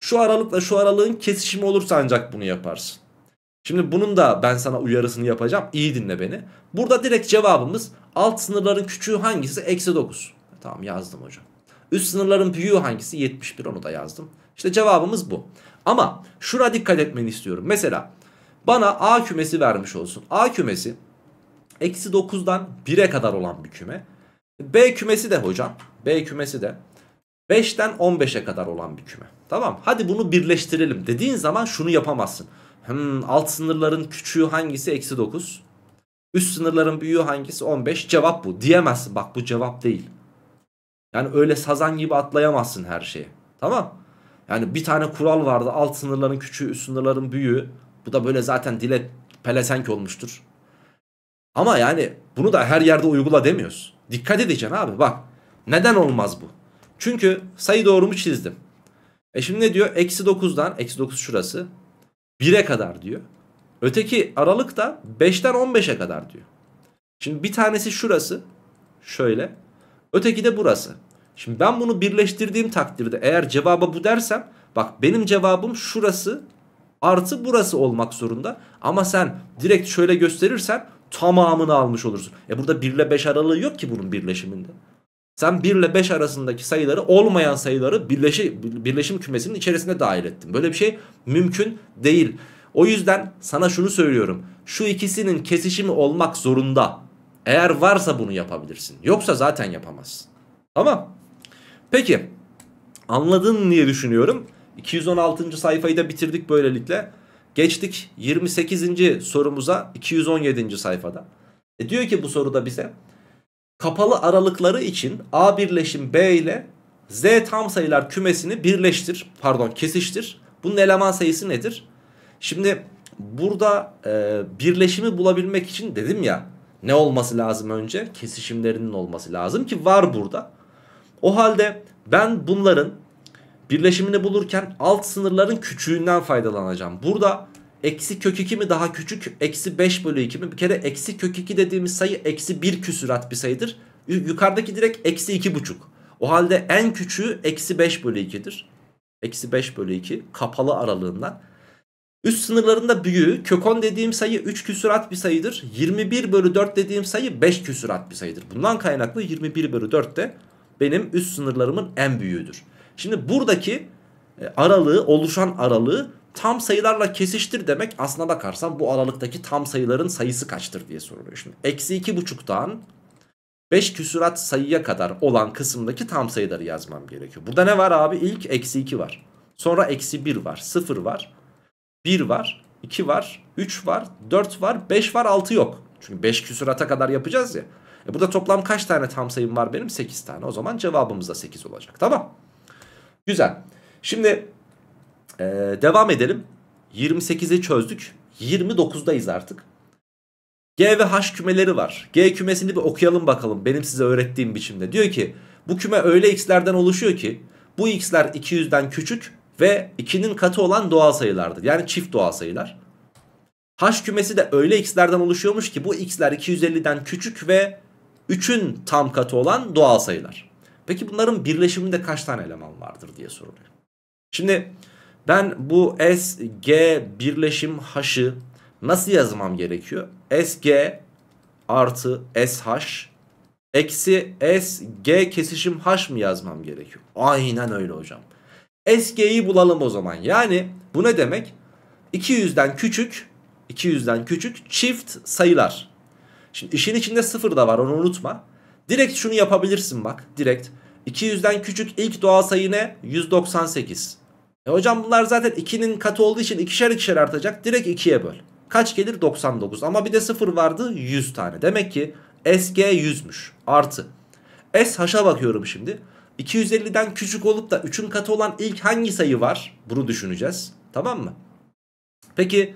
Şu aralıkla şu aralığın kesişimi olursa ancak bunu yaparsın. Şimdi bunun da ben sana uyarısını yapacağım. İyi dinle beni. Burada direkt cevabımız alt sınırların küçüğü hangisi? Eksi 9. Tamam yazdım hocam. Üst sınırların büyüğü hangisi? 71 onu da yazdım. İşte cevabımız bu. Ama şuna dikkat etmeni istiyorum. Mesela bana A kümesi vermiş olsun. A kümesi eksi 9'dan 1'e kadar olan bir küme. B kümesi de hocam. B kümesi de 5'ten 15'e kadar olan bir küme. Tamam hadi bunu birleştirelim dediğin zaman şunu yapamazsın. Hmm, alt sınırların küçüğü hangisi? Eksi 9. Üst sınırların büyüğü hangisi? 15. Cevap bu. Diyemezsin. Bak bu cevap değil. Yani öyle sazan gibi atlayamazsın her şeyi. Tamam. Yani bir tane kural vardı. Alt sınırların küçüğü, üst sınırların büyüğü. Bu da böyle zaten dile pelesenk olmuştur. Ama yani bunu da her yerde uygula demiyoruz. Dikkat edeceksin abi bak. Neden olmaz bu? Çünkü sayı doğru mu çizdim. E şimdi ne diyor? Eksi 9'dan, eksi 9 şurası. 1'e kadar diyor. Öteki aralık da 5'ten 15'e kadar diyor. Şimdi bir tanesi şurası. Şöyle. Öteki de burası. Şimdi ben bunu birleştirdiğim takdirde eğer cevaba bu dersem bak benim cevabım şurası artı burası olmak zorunda. Ama sen direkt şöyle gösterirsen tamamını almış olursun. E burada 1 ile 5 aralığı yok ki bunun birleşiminde. Sen 1 ile 5 arasındaki sayıları olmayan sayıları birleşi, birleşim kümesinin içerisine dahil ettin. Böyle bir şey mümkün değil. O yüzden sana şunu söylüyorum. Şu ikisinin kesişimi olmak zorunda. Eğer varsa bunu yapabilirsin. Yoksa zaten yapamazsın. Tamam. Peki anladın diye düşünüyorum. 216. sayfayı da bitirdik böylelikle. Geçtik 28. sorumuza 217. sayfada. E diyor ki bu soruda bize kapalı aralıkları için A birleşim B ile Z tam sayılar kümesini birleştir. Pardon kesiştir. Bunun eleman sayısı nedir? Şimdi burada e, birleşimi bulabilmek için dedim ya ne olması lazım önce? Kesişimlerinin olması lazım ki var burada. O halde ben bunların Birleşimini bulurken alt sınırların küçüğünden faydalanacağım. Burada eksi kök 2 mi daha küçük eksi 5 bölü 2 mi? Bir kere eksi kök 2 dediğimiz sayı eksi 1 küsürat bir sayıdır. Yukarıdaki direkt eksi buçuk. O halde en küçüğü eksi 5 bölü 2'dir. Eksi 5 bölü 2 kapalı aralığından. Üst sınırlarında büyüğü kök 10 dediğim sayı 3 küsurat bir sayıdır. 21 bölü 4 dediğim sayı 5 küsurat bir sayıdır. Bundan kaynaklı 21 bölü 4 de benim üst sınırlarımın en büyüğüdür. Şimdi buradaki e, aralığı, oluşan aralığı tam sayılarla kesiştir demek aslına bakarsan bu aralıktaki tam sayıların sayısı kaçtır diye soruluyor. Şimdi eksi iki buçuktan 5 küsurat sayıya kadar olan kısımdaki tam sayıları yazmam gerekiyor. Burada ne var abi? İlk eksi 2 var. Sonra eksi 1 var. 0 var. 1 var. 2 var. 3 var. 4 var. 5 var. 6 yok. Çünkü 5 küsurata kadar yapacağız ya. E burada toplam kaç tane tam sayım var benim? 8 tane. O zaman cevabımız da 8 olacak. Tamam. Güzel. Şimdi e, devam edelim. 28'i çözdük. 29'dayız artık. G ve H kümeleri var. G kümesini bir okuyalım bakalım benim size öğrettiğim biçimde. Diyor ki bu küme öyle x'lerden oluşuyor ki bu x'ler 200'den küçük ve 2'nin katı olan doğal sayılardır. Yani çift doğal sayılar. H kümesi de öyle x'lerden oluşuyormuş ki bu x'ler 250'den küçük ve 3'ün tam katı olan doğal sayılar. Peki bunların birleşiminde kaç tane eleman vardır diye soruluyor. Şimdi ben bu S, G birleşim H'ı nasıl yazmam gerekiyor? S, G artı S, H eksi S, G kesişim H mı yazmam gerekiyor? Aynen öyle hocam. S, G'yi bulalım o zaman. Yani bu ne demek? 200'den küçük 200'den küçük çift sayılar. Şimdi işin içinde sıfır da var onu unutma. Direkt şunu yapabilirsin bak direkt. 200'den küçük ilk doğal sayı ne? 198. E hocam bunlar zaten 2'nin katı olduğu için ikişer ikişer artacak. Direkt 2'ye böl. Kaç gelir? 99. Ama bir de 0 vardı 100 tane. Demek ki SG 100'müş. Artı. SH'a bakıyorum şimdi. 250'den küçük olup da 3'ün katı olan ilk hangi sayı var? Bunu düşüneceğiz. Tamam mı? Peki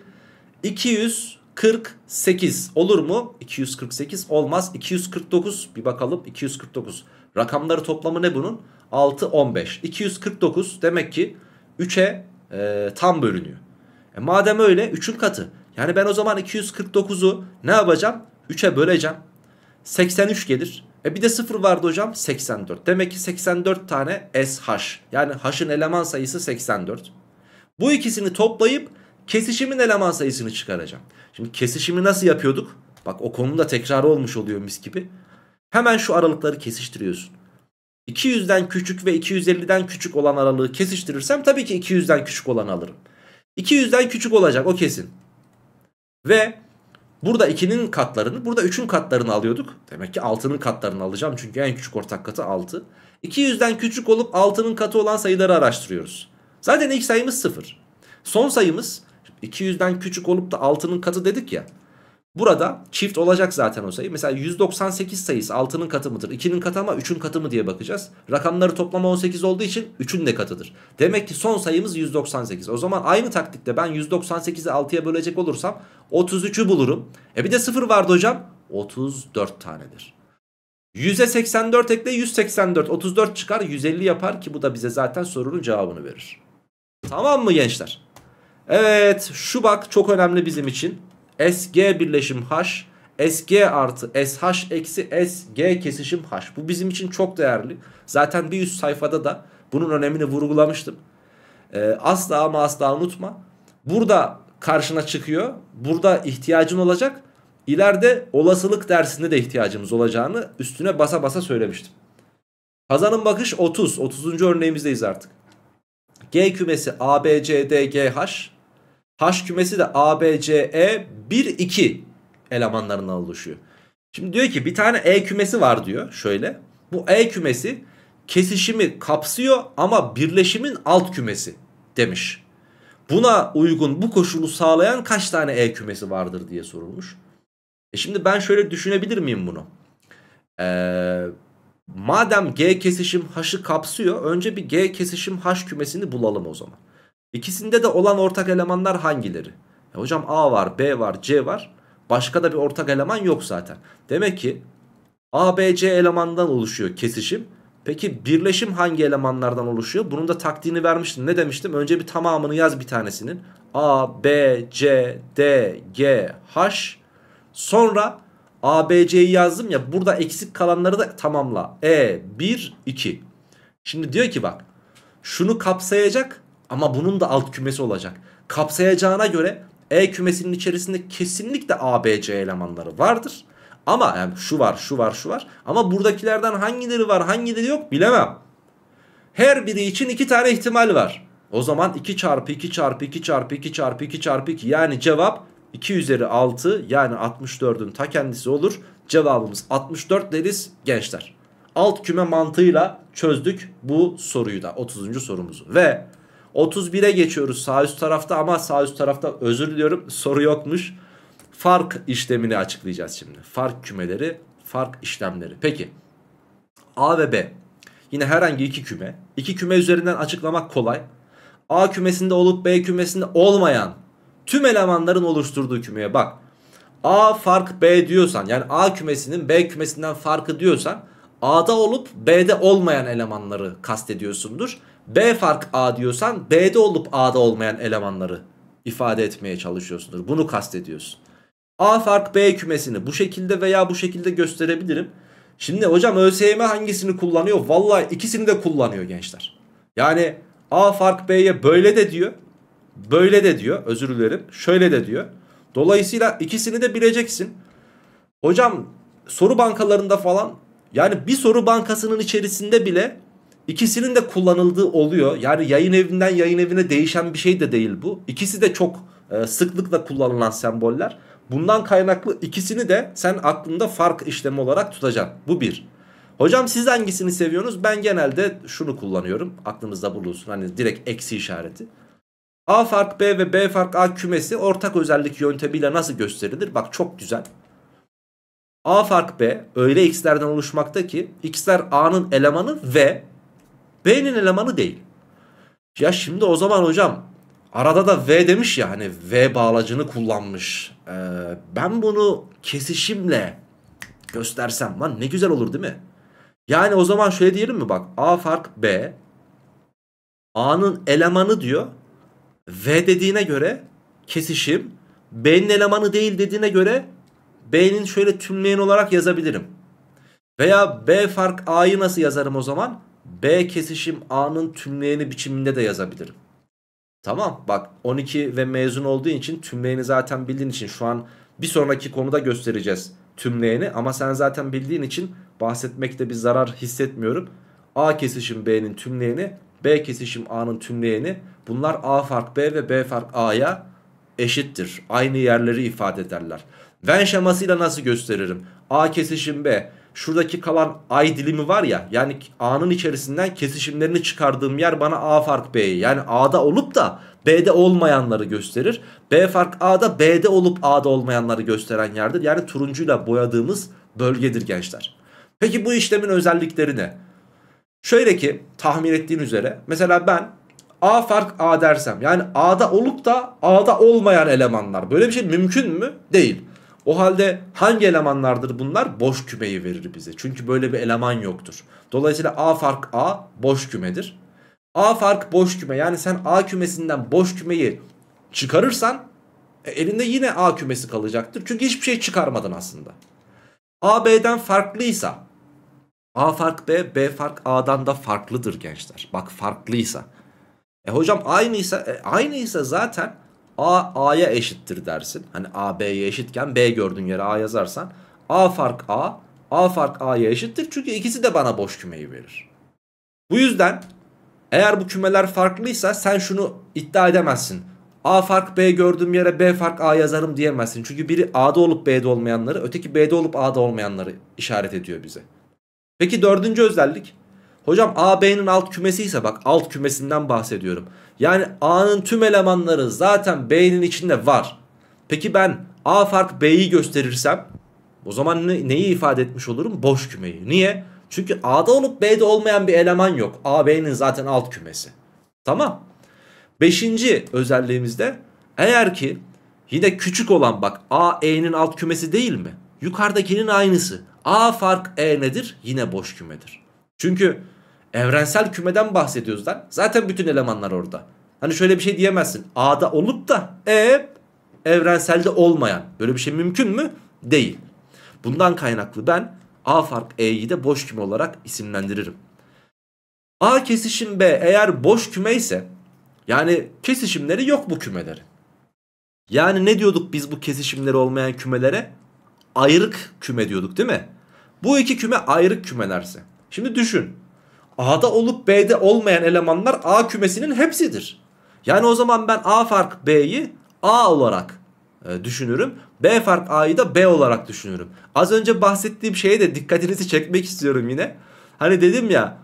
200 248 olur mu? 248 olmaz. 249 bir bakalım 249. Rakamları toplamı ne bunun? 6, 15. 249 demek ki 3'e e, tam bölünüyor. E madem öyle 3'ün katı. Yani ben o zaman 249'u ne yapacağım? 3'e böleceğim. 83 gelir. E bir de 0 vardı hocam 84. Demek ki 84 tane SH. Yani H'ın eleman sayısı 84. Bu ikisini toplayıp kesişimin eleman sayısını çıkaracağım. Şimdi kesişimi nasıl yapıyorduk? Bak o konuda tekrar olmuş oluyor mis gibi. Hemen şu aralıkları kesiştiriyorsun. 200'den küçük ve 250'den küçük olan aralığı kesiştirirsem tabii ki 200'den küçük olanı alırım. 200'den küçük olacak o kesin. Ve burada 2'nin katlarını burada 3'ün katlarını alıyorduk. Demek ki 6'nın katlarını alacağım çünkü en küçük ortak katı 6. 200'den küçük olup 6'nın katı olan sayıları araştırıyoruz. Zaten ilk sayımız 0. Son sayımız 200'den küçük olup da 6'nın katı dedik ya. Burada çift olacak zaten o sayı. Mesela 198 sayısı 6'nın katı mıdır? 2'nin katı ama 3'ün katı mı diye bakacağız. Rakamları toplama 18 olduğu için 3'ün de katıdır. Demek ki son sayımız 198. O zaman aynı taktikte ben 198'i 6'ya bölecek olursam 33'ü bulurum. E bir de 0 vardı hocam. 34 tanedir. 100'e 84 ekle 184 34 çıkar 150 yapar ki bu da bize zaten sorunun cevabını verir. Tamam mı gençler? Evet şu bak çok önemli bizim için. SG birleşim H. SG artı SH eksi SG kesişim H. Bu bizim için çok değerli. Zaten bir üst sayfada da bunun önemini vurgulamıştım. E, asla ama asla unutma. Burada karşına çıkıyor. Burada ihtiyacın olacak. İleride olasılık dersinde de ihtiyacımız olacağını üstüne basa basa söylemiştim. Kazanım bakış 30. 30. örneğimizdeyiz artık. G kümesi ABCDGH H kümesi de A, B, C, E 1, 2 elemanlarından oluşuyor. Şimdi diyor ki bir tane E kümesi var diyor şöyle. Bu E kümesi kesişimi kapsıyor ama birleşimin alt kümesi demiş. Buna uygun bu koşulu sağlayan kaç tane E kümesi vardır diye sorulmuş. E şimdi ben şöyle düşünebilir miyim bunu? Ee, madem G kesişim H'ı kapsıyor önce bir G kesişim H kümesini bulalım o zaman. İkisinde de olan ortak elemanlar hangileri? E hocam A var, B var, C var. Başka da bir ortak eleman yok zaten. Demek ki A, B, C elemandan oluşuyor kesişim. Peki birleşim hangi elemanlardan oluşuyor? Bunun da taktiğini vermiştim. Ne demiştim? Önce bir tamamını yaz bir tanesinin. A, B, C, D, G, H. Sonra A, B, C'yi yazdım ya. Burada eksik kalanları da tamamla. E, 1, 2. Şimdi diyor ki bak. Şunu kapsayacak ama bunun da alt kümesi olacak. Kapsayacağına göre E kümesinin içerisinde kesinlikle ABC elemanları vardır. Ama yani şu var şu var şu var. Ama buradakilerden hangileri var hangileri yok bilemem. Her biri için iki tane ihtimal var. O zaman 2 çarpı 2 çarpı 2 çarpı 2 çarpı 2 çarpı 2 yani cevap 2 üzeri 6 yani 64'ün ta kendisi olur. Cevabımız 64 deriz gençler. Alt küme mantığıyla çözdük bu soruyu da 30. sorumuzu. Ve 31'e geçiyoruz sağ üst tarafta ama sağ üst tarafta özür diliyorum soru yokmuş. Fark işlemini açıklayacağız şimdi. Fark kümeleri, fark işlemleri. Peki A ve B yine herhangi iki küme. İki küme üzerinden açıklamak kolay. A kümesinde olup B kümesinde olmayan tüm elemanların oluşturduğu kümeye bak. A fark B diyorsan yani A kümesinin B kümesinden farkı diyorsan A'da olup B'de olmayan elemanları kastediyorsundur. B fark A diyorsan B'de olup A'da olmayan elemanları ifade etmeye çalışıyorsundur. Bunu kastediyorsun. A fark B kümesini bu şekilde veya bu şekilde gösterebilirim. Şimdi hocam ÖSYM hangisini kullanıyor? Valla ikisini de kullanıyor gençler. Yani A fark B'ye böyle de diyor. Böyle de diyor. Özür dilerim. Şöyle de diyor. Dolayısıyla ikisini de bileceksin. Hocam soru bankalarında falan yani bir soru bankasının içerisinde bile İkisinin de kullanıldığı oluyor. Yani yayın evinden yayın evine değişen bir şey de değil bu. İkisi de çok e, sıklıkla kullanılan semboller. Bundan kaynaklı ikisini de sen aklında fark işlemi olarak tutacaksın. Bu bir. Hocam siz hangisini seviyorsunuz? Ben genelde şunu kullanıyorum. Aklınızda bulunsun. Hani direkt eksi işareti. A fark B ve B fark A kümesi ortak özellik yöntemiyle nasıl gösterilir? Bak çok güzel. A fark B öyle x'lerden oluşmakta ki x'ler A'nın elemanı ve B'nin elemanı değil. Ya şimdi o zaman hocam arada da V demiş ya hani V bağlacını kullanmış. Ee, ben bunu kesişimle göstersem lan ne güzel olur değil mi? Yani o zaman şöyle diyelim mi bak A fark B A'nın elemanı diyor V dediğine göre kesişim B'nin elemanı değil dediğine göre B'nin şöyle tümleyen olarak yazabilirim. Veya B fark A'yı nasıl yazarım o zaman? B kesişim A'nın tümleyeni biçiminde de yazabilirim. Tamam bak 12 ve mezun olduğu için tümleyeni zaten bildiğin için şu an bir sonraki konuda göstereceğiz tümleyeni ama sen zaten bildiğin için bahsetmekte bir zarar hissetmiyorum. A kesişim B'nin tümleyeni, B kesişim A'nın tümleyeni bunlar A fark B ve B fark A'ya eşittir. Aynı yerleri ifade ederler. Venn şemasıyla nasıl gösteririm? A kesişim B şuradaki kalan ay dilimi var ya yani A'nın içerisinden kesişimlerini çıkardığım yer bana A fark B'yi yani A'da olup da B'de olmayanları gösterir. B fark A'da B'de olup A'da olmayanları gösteren yerdir. Yani turuncuyla boyadığımız bölgedir gençler. Peki bu işlemin özellikleri ne? Şöyle ki tahmin ettiğin üzere mesela ben A fark A dersem yani A'da olup da A'da olmayan elemanlar böyle bir şey mümkün mü? Değil. O halde hangi elemanlardır bunlar? Boş kümeyi verir bize. Çünkü böyle bir eleman yoktur. Dolayısıyla A fark A boş kümedir. A fark boş küme yani sen A kümesinden boş kümeyi çıkarırsan e, elinde yine A kümesi kalacaktır. Çünkü hiçbir şey çıkarmadın aslında. A B'den farklıysa A fark B, B fark A'dan da farklıdır gençler. Bak farklıysa. E hocam aynıysa, e, aynıysa zaten A A'ya eşittir dersin. Hani A B'ye eşitken B gördüğün yere A yazarsan A fark A, A fark A'ya eşittir. Çünkü ikisi de bana boş kümeyi verir. Bu yüzden eğer bu kümeler farklıysa sen şunu iddia edemezsin. A fark B gördüğüm yere B fark A yazarım diyemezsin. Çünkü biri A'da olup B'de olmayanları, öteki B'de olup A'da olmayanları işaret ediyor bize. Peki dördüncü özellik. Hocam AB'nin alt kümesi ise bak alt kümesinden bahsediyorum. Yani A'nın tüm elemanları zaten B'nin içinde var. Peki ben A fark B'yi gösterirsem o zaman ne, neyi ifade etmiş olurum? Boş kümeyi. Niye? Çünkü A'da olup B'de olmayan bir eleman yok. A B'nin zaten alt kümesi. Tamam. Beşinci özelliğimizde eğer ki yine küçük olan bak A E'nin alt kümesi değil mi? Yukarıdakinin aynısı. A fark E nedir? Yine boş kümedir. Çünkü Evrensel kümeden bahsediyoruz lan. Zaten bütün elemanlar orada. Hani şöyle bir şey diyemezsin. A'da olup da E evrenselde olmayan. Böyle bir şey mümkün mü? Değil. Bundan kaynaklı ben A fark E'yi de boş küme olarak isimlendiririm. A kesişim B eğer boş küme ise yani kesişimleri yok bu kümelerin. Yani ne diyorduk biz bu kesişimleri olmayan kümelere? Ayrık küme diyorduk değil mi? Bu iki küme ayrık kümelerse. Şimdi düşün. A'da olup B'de olmayan elemanlar A kümesinin hepsidir. Yani o zaman ben A fark B'yi A olarak e, düşünürüm. B fark A'yı da B olarak düşünürüm. Az önce bahsettiğim şeye de dikkatinizi çekmek istiyorum yine. Hani dedim ya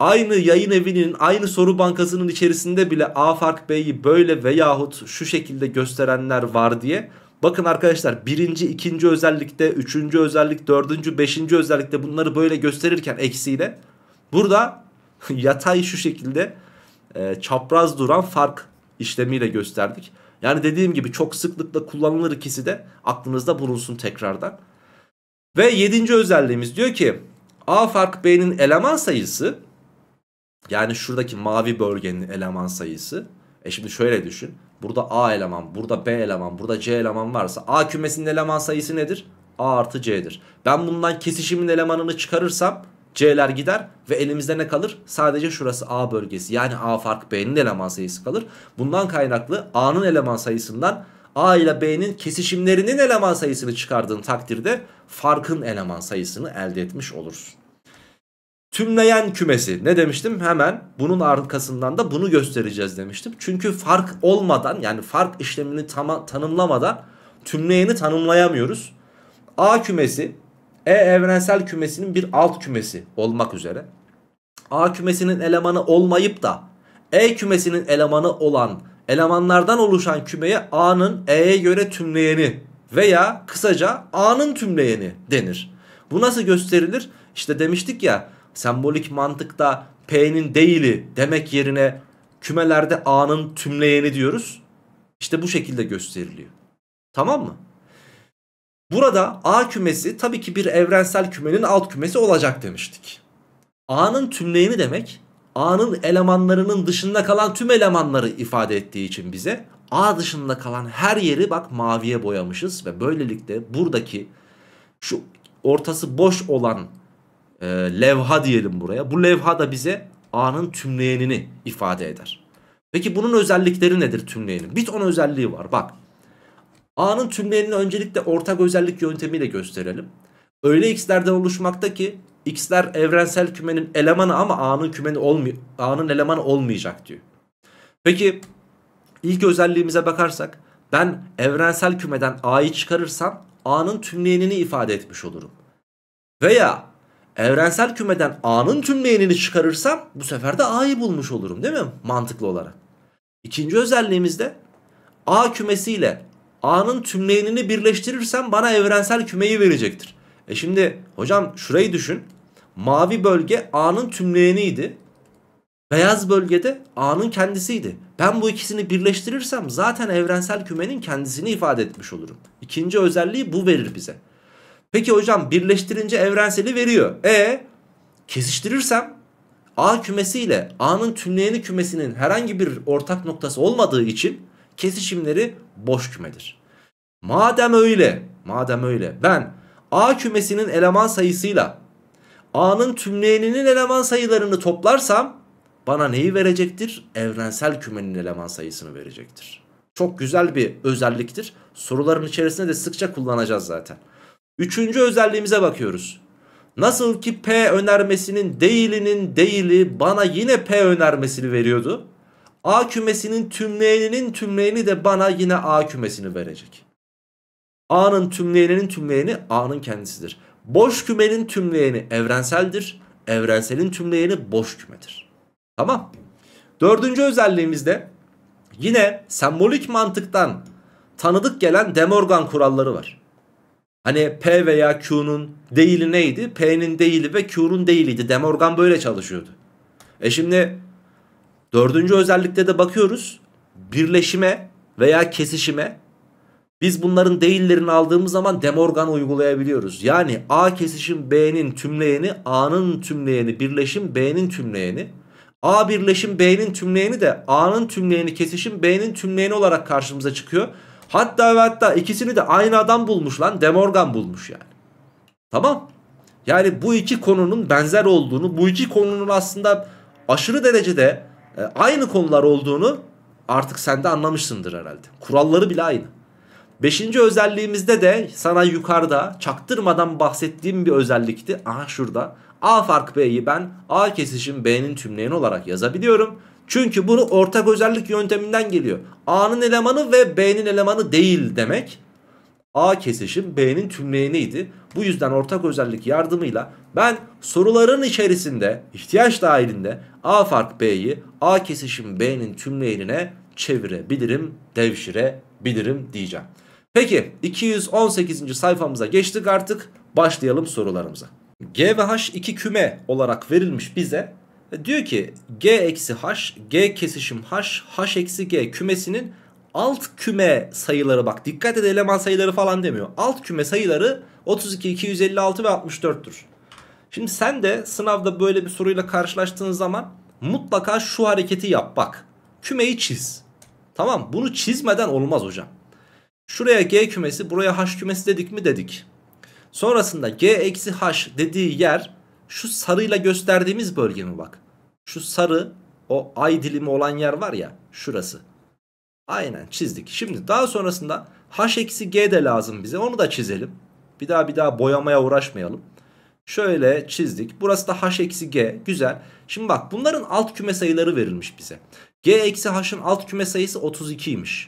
aynı yayın evinin aynı soru bankasının içerisinde bile A fark B'yi böyle veyahut şu şekilde gösterenler var diye. Bakın arkadaşlar birinci, ikinci özellikte, üçüncü özellik, dördüncü, beşinci özellikte bunları böyle gösterirken eksiyle Burada yatay şu şekilde e, çapraz duran fark işlemiyle gösterdik. Yani dediğim gibi çok sıklıkla kullanılır ikisi de aklınızda bulunsun tekrardan. Ve yedinci özelliğimiz diyor ki A fark B'nin eleman sayısı yani şuradaki mavi bölgenin eleman sayısı. E şimdi şöyle düşün. Burada A eleman, burada B eleman, burada C eleman varsa A kümesinin eleman sayısı nedir? A artı C'dir. Ben bundan kesişimin elemanını çıkarırsam C'ler gider ve elimizde ne kalır? Sadece şurası A bölgesi yani A fark B'nin eleman sayısı kalır. Bundan kaynaklı A'nın eleman sayısından A ile B'nin kesişimlerinin eleman sayısını çıkardığın takdirde farkın eleman sayısını elde etmiş olursun. Tümleyen kümesi ne demiştim? Hemen bunun arkasından da bunu göstereceğiz demiştim. Çünkü fark olmadan yani fark işlemini tanımlamadan tümleyeni tanımlayamıyoruz. A kümesi e evrensel kümesinin bir alt kümesi olmak üzere. A kümesinin elemanı olmayıp da E kümesinin elemanı olan elemanlardan oluşan kümeye A'nın E'ye göre tümleyeni veya kısaca A'nın tümleyeni denir. Bu nasıl gösterilir? İşte demiştik ya sembolik mantıkta P'nin değili demek yerine kümelerde A'nın tümleyeni diyoruz. İşte bu şekilde gösteriliyor. Tamam mı? Burada A kümesi tabii ki bir evrensel kümenin alt kümesi olacak demiştik. A'nın tümleyeni demek A'nın elemanlarının dışında kalan tüm elemanları ifade ettiği için bize A dışında kalan her yeri bak maviye boyamışız ve böylelikle buradaki şu ortası boş olan e, levha diyelim buraya. Bu levha da bize A'nın tümleyenini ifade eder. Peki bunun özellikleri nedir tümleyenin? Bir ton özelliği var bak. A'nın tümlerini öncelikle ortak özellik yöntemiyle gösterelim. Öyle x'lerden oluşmakta ki x'ler evrensel kümenin elemanı ama A'nın kümeni olmuyor. A'nın elemanı olmayacak diyor. Peki ilk özelliğimize bakarsak ben evrensel kümeden A'yı çıkarırsam A'nın tümleyenini ifade etmiş olurum. Veya evrensel kümeden A'nın tümleyenini çıkarırsam bu sefer de A'yı bulmuş olurum değil mi? Mantıklı olarak. İkinci özelliğimizde A kümesiyle A'nın tümleyenini birleştirirsem bana evrensel kümeyi verecektir. E şimdi hocam şurayı düşün. Mavi bölge A'nın tümleyeniydi. Beyaz bölgede A'nın kendisiydi. Ben bu ikisini birleştirirsem zaten evrensel kümenin kendisini ifade etmiş olurum. İkinci özelliği bu verir bize. Peki hocam birleştirince evrenseli veriyor. E kesiştirirsem A kümesiyle A'nın tümleyeni kümesinin herhangi bir ortak noktası olmadığı için kesişimleri boş kümedir. Madem öyle, madem öyle ben A kümesinin eleman sayısıyla A'nın tümleyeninin eleman sayılarını toplarsam bana neyi verecektir? Evrensel kümenin eleman sayısını verecektir. Çok güzel bir özelliktir. Soruların içerisinde de sıkça kullanacağız zaten. Üçüncü özelliğimize bakıyoruz. Nasıl ki P önermesinin değilinin değili bana yine P önermesini veriyordu. A kümesinin tümleyeninin tümleyeni de bana yine A kümesini verecek. A'nın tümleyeninin tümleyeni A'nın kendisidir. Boş kümenin tümleyeni evrenseldir. Evrenselin tümleyeni boş kümedir. Tamam. Dördüncü özelliğimizde yine sembolik mantıktan tanıdık gelen De Morgan kuralları var. Hani P veya Q'nun değili neydi? P'nin değili ve Q'nun değiliydi. De Morgan böyle çalışıyordu. E şimdi Dördüncü özellikte de bakıyoruz. Birleşime veya kesişime biz bunların değillerini aldığımız zaman demorgan uygulayabiliyoruz. Yani A kesişim B'nin tümleyeni, A'nın tümleyeni, birleşim B'nin tümleyeni. A birleşim B'nin tümleyeni de A'nın tümleyeni kesişim B'nin tümleyeni olarak karşımıza çıkıyor. Hatta ve hatta ikisini de aynı adam bulmuş lan. Demorgan bulmuş yani. Tamam. Yani bu iki konunun benzer olduğunu, bu iki konunun aslında aşırı derecede e, aynı konular olduğunu artık sen de anlamışsındır herhalde. Kuralları bile aynı. Beşinci özelliğimizde de sana yukarıda çaktırmadan bahsettiğim bir özellikti. Aha şurada. A fark B'yi ben A kesişim B'nin tümleyeni olarak yazabiliyorum. Çünkü bunu ortak özellik yönteminden geliyor. A'nın elemanı ve B'nin elemanı değil demek. A kesişim B'nin tümleyeniydi. Bu yüzden ortak özellik yardımıyla ben soruların içerisinde ihtiyaç dahilinde A fark B'yi A kesişim B'nin tümleyenine çevirebilirim, devşirebilirim diyeceğim. Peki 218. sayfamıza geçtik artık başlayalım sorularımıza. G ve H iki küme olarak verilmiş bize. E, diyor ki G eksi H, G kesişim H, H eksi G kümesinin alt küme sayıları bak dikkat et eleman sayıları falan demiyor. Alt küme sayıları 32, 256 ve 64'tür. Şimdi sen de sınavda böyle bir soruyla karşılaştığın zaman mutlaka şu hareketi yap bak. Kümeyi çiz. Tamam bunu çizmeden olmaz hocam. Şuraya G kümesi buraya H kümesi dedik mi dedik. Sonrasında G eksi H dediği yer şu sarıyla gösterdiğimiz bölge mi bak. Şu sarı o ay dilimi olan yer var ya şurası. Aynen çizdik. Şimdi daha sonrasında h eksi g de lazım bize. Onu da çizelim. Bir daha bir daha boyamaya uğraşmayalım. Şöyle çizdik. Burası da h eksi g. Güzel. Şimdi bak bunların alt küme sayıları verilmiş bize. g eksi h'ın alt küme sayısı 32'ymiş.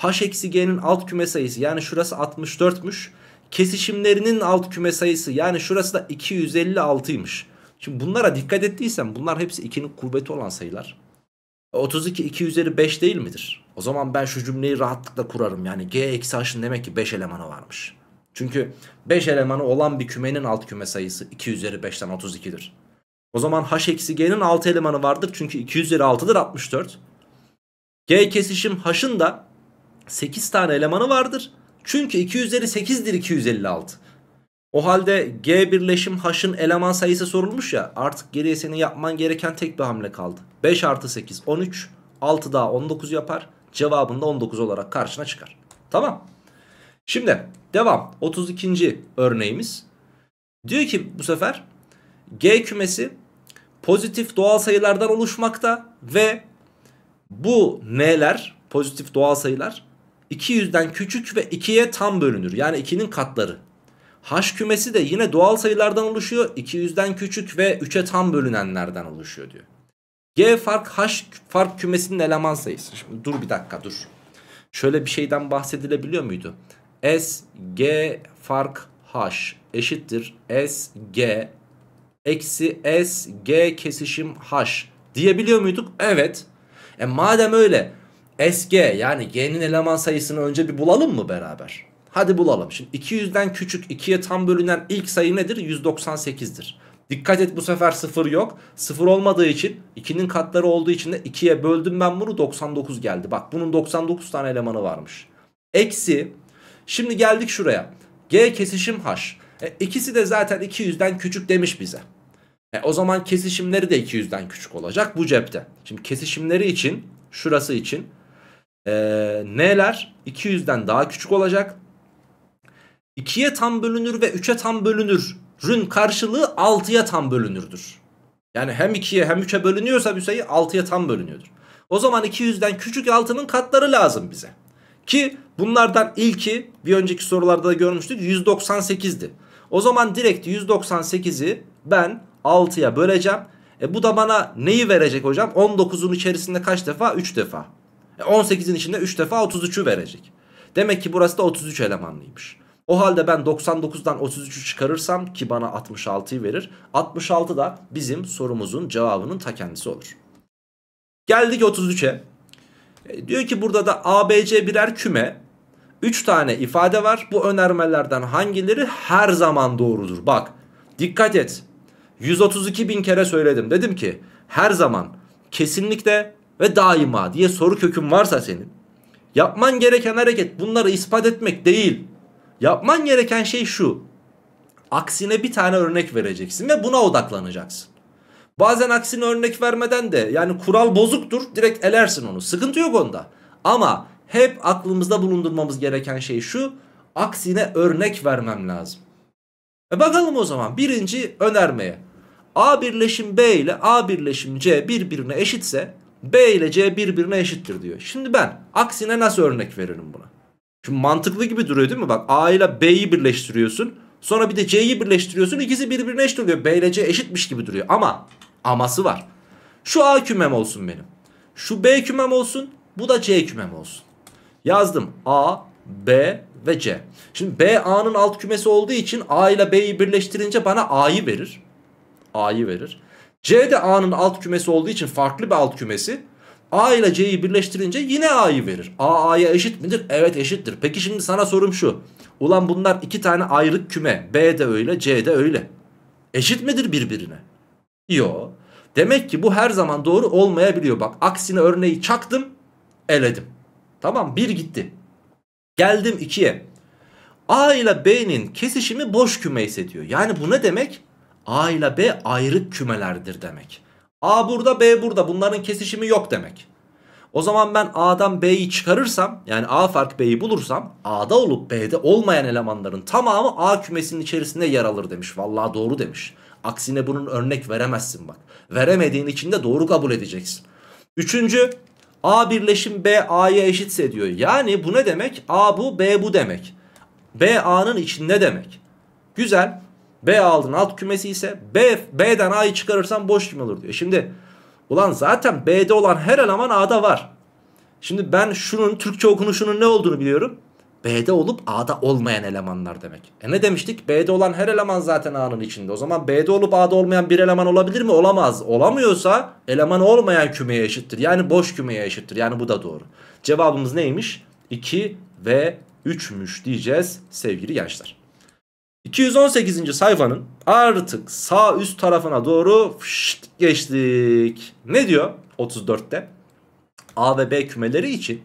h eksi g'nin alt küme sayısı yani şurası 64'müş. Kesişimlerinin alt küme sayısı yani şurası da 256'ymış. Şimdi bunlara dikkat ettiysen bunlar hepsi 2'nin kuvveti olan sayılar. 32 2 üzeri 5 değil midir? O zaman ben şu cümleyi rahatlıkla kurarım. Yani G eksi H'ın demek ki 5 elemanı varmış. Çünkü 5 elemanı olan bir kümenin alt küme sayısı 2 üzeri 5'ten 32'dir. O zaman H eksi G'nin 6 elemanı vardır. Çünkü 2 üzeri 6'dır 64. G kesişim H'ın da 8 tane elemanı vardır. Çünkü 2 üzeri 8'dir 256. O halde G birleşim H'ın eleman sayısı sorulmuş ya artık geriye senin yapman gereken tek bir hamle kaldı. 5 artı 8 13 6 daha 19 yapar cevabında 19 olarak karşına çıkar. Tamam. Şimdi devam. 32. örneğimiz. Diyor ki bu sefer G kümesi pozitif doğal sayılardan oluşmakta ve bu n'ler pozitif doğal sayılar 200'den küçük ve 2'ye tam bölünür. Yani 2'nin katları. H kümesi de yine doğal sayılardan oluşuyor. 200'den küçük ve 3'e tam bölünenlerden oluşuyor diyor. G fark H fark kümesinin eleman sayısı. Şimdi dur bir dakika dur. Şöyle bir şeyden bahsedilebiliyor muydu? S G fark H eşittir S G eksi S G kesişim H diyebiliyor muyduk? Evet. E madem öyle S G yani G'nin eleman sayısını önce bir bulalım mı beraber? Hadi bulalım. Şimdi 200'den küçük 2'ye tam bölünen ilk sayı nedir? 198'dir. Dikkat et bu sefer 0 yok. 0 olmadığı için 2'nin katları olduğu için de 2'ye böldüm ben bunu 99 geldi. Bak bunun 99 tane elemanı varmış. Eksi. Şimdi geldik şuraya. G kesişim H. E, ikisi de zaten 200'den küçük demiş bize. E, o zaman kesişimleri de 200'den küçük olacak bu cepte. Şimdi kesişimleri için şurası için e, neler 200'den daha küçük olacak. 2'ye tam bölünür ve 3'e tam bölünür rün karşılığı 6'ya tam bölünürdür. Yani hem 2'ye hem 3'e bölünüyorsa bir sayı 6'ya tam bölünüyordur. O zaman 200'den küçük 6'nın katları lazım bize. Ki bunlardan ilki bir önceki sorularda da görmüştük 198'di. O zaman direkt 198'i ben 6'ya böleceğim. E bu da bana neyi verecek hocam? 19'un içerisinde kaç defa? 3 defa. E 18'in içinde 3 defa 33'ü verecek. Demek ki burası da 33 elemanlıymış. O halde ben 99'dan 33'ü çıkarırsam ki bana 66'yı verir. 66 da bizim sorumuzun cevabının ta kendisi olur. Geldik 33'e. E, diyor ki burada da ABC birer küme. 3 tane ifade var. Bu önermelerden hangileri her zaman doğrudur? Bak dikkat et. 132 bin kere söyledim. Dedim ki her zaman kesinlikle ve daima diye soru köküm varsa senin. Yapman gereken hareket bunları ispat etmek değil. Yapman gereken şey şu. Aksine bir tane örnek vereceksin ve buna odaklanacaksın. Bazen aksine örnek vermeden de yani kural bozuktur direkt elersin onu. Sıkıntı yok onda. Ama hep aklımızda bulundurmamız gereken şey şu. Aksine örnek vermem lazım. E bakalım o zaman birinci önermeye. A birleşim B ile A birleşim C birbirine eşitse B ile C birbirine eşittir diyor. Şimdi ben aksine nasıl örnek veririm buna? Şimdi mantıklı gibi duruyor değil mi? Bak A ile B'yi birleştiriyorsun. Sonra bir de C'yi birleştiriyorsun. İkisi birbirine eşit oluyor. B ile C eşitmiş gibi duruyor. Ama aması var. Şu A kümem olsun benim. Şu B kümem olsun. Bu da C kümem olsun. Yazdım. A, B ve C. Şimdi B A'nın alt kümesi olduğu için A ile B'yi birleştirince bana A'yı verir. A'yı verir. C de A'nın alt kümesi olduğu için farklı bir alt kümesi. A ile C'yi birleştirince yine A'yı verir. A A'ya eşit midir? Evet eşittir. Peki şimdi sana sorum şu. Ulan bunlar iki tane ayrı küme. B de öyle, C de öyle. Eşit midir birbirine? Yo. Demek ki bu her zaman doğru olmayabiliyor. Bak aksine örneği çaktım, eledim. Tamam bir gitti. Geldim ikiye. A ile B'nin kesişimi boş küme ise diyor. Yani bu ne demek? A ile B ayrı kümelerdir demek. A burada B burada bunların kesişimi yok demek. O zaman ben A'dan B'yi çıkarırsam yani A fark B'yi bulursam A'da olup B'de olmayan elemanların tamamı A kümesinin içerisinde yer alır demiş. Vallahi doğru demiş. Aksine bunun örnek veremezsin bak. Veremediğin için de doğru kabul edeceksin. Üçüncü A birleşim B A'ya eşitse diyor. Yani bu ne demek? A bu B bu demek. B A'nın içinde demek. Güzel. B aldın alt kümesi ise B, B'den A'yı çıkarırsan boş küme olur diyor. E şimdi ulan zaten B'de olan her eleman A'da var. Şimdi ben şunun Türkçe okunuşunun ne olduğunu biliyorum. B'de olup A'da olmayan elemanlar demek. E ne demiştik? B'de olan her eleman zaten A'nın içinde. O zaman B'de olup A'da olmayan bir eleman olabilir mi? Olamaz. Olamıyorsa eleman olmayan kümeye eşittir. Yani boş kümeye eşittir. Yani bu da doğru. Cevabımız neymiş? 2 ve 3'müş diyeceğiz sevgili gençler. 218. sayfanın artık sağ üst tarafına doğru fışt geçtik. Ne diyor 34'te? A ve B kümeleri için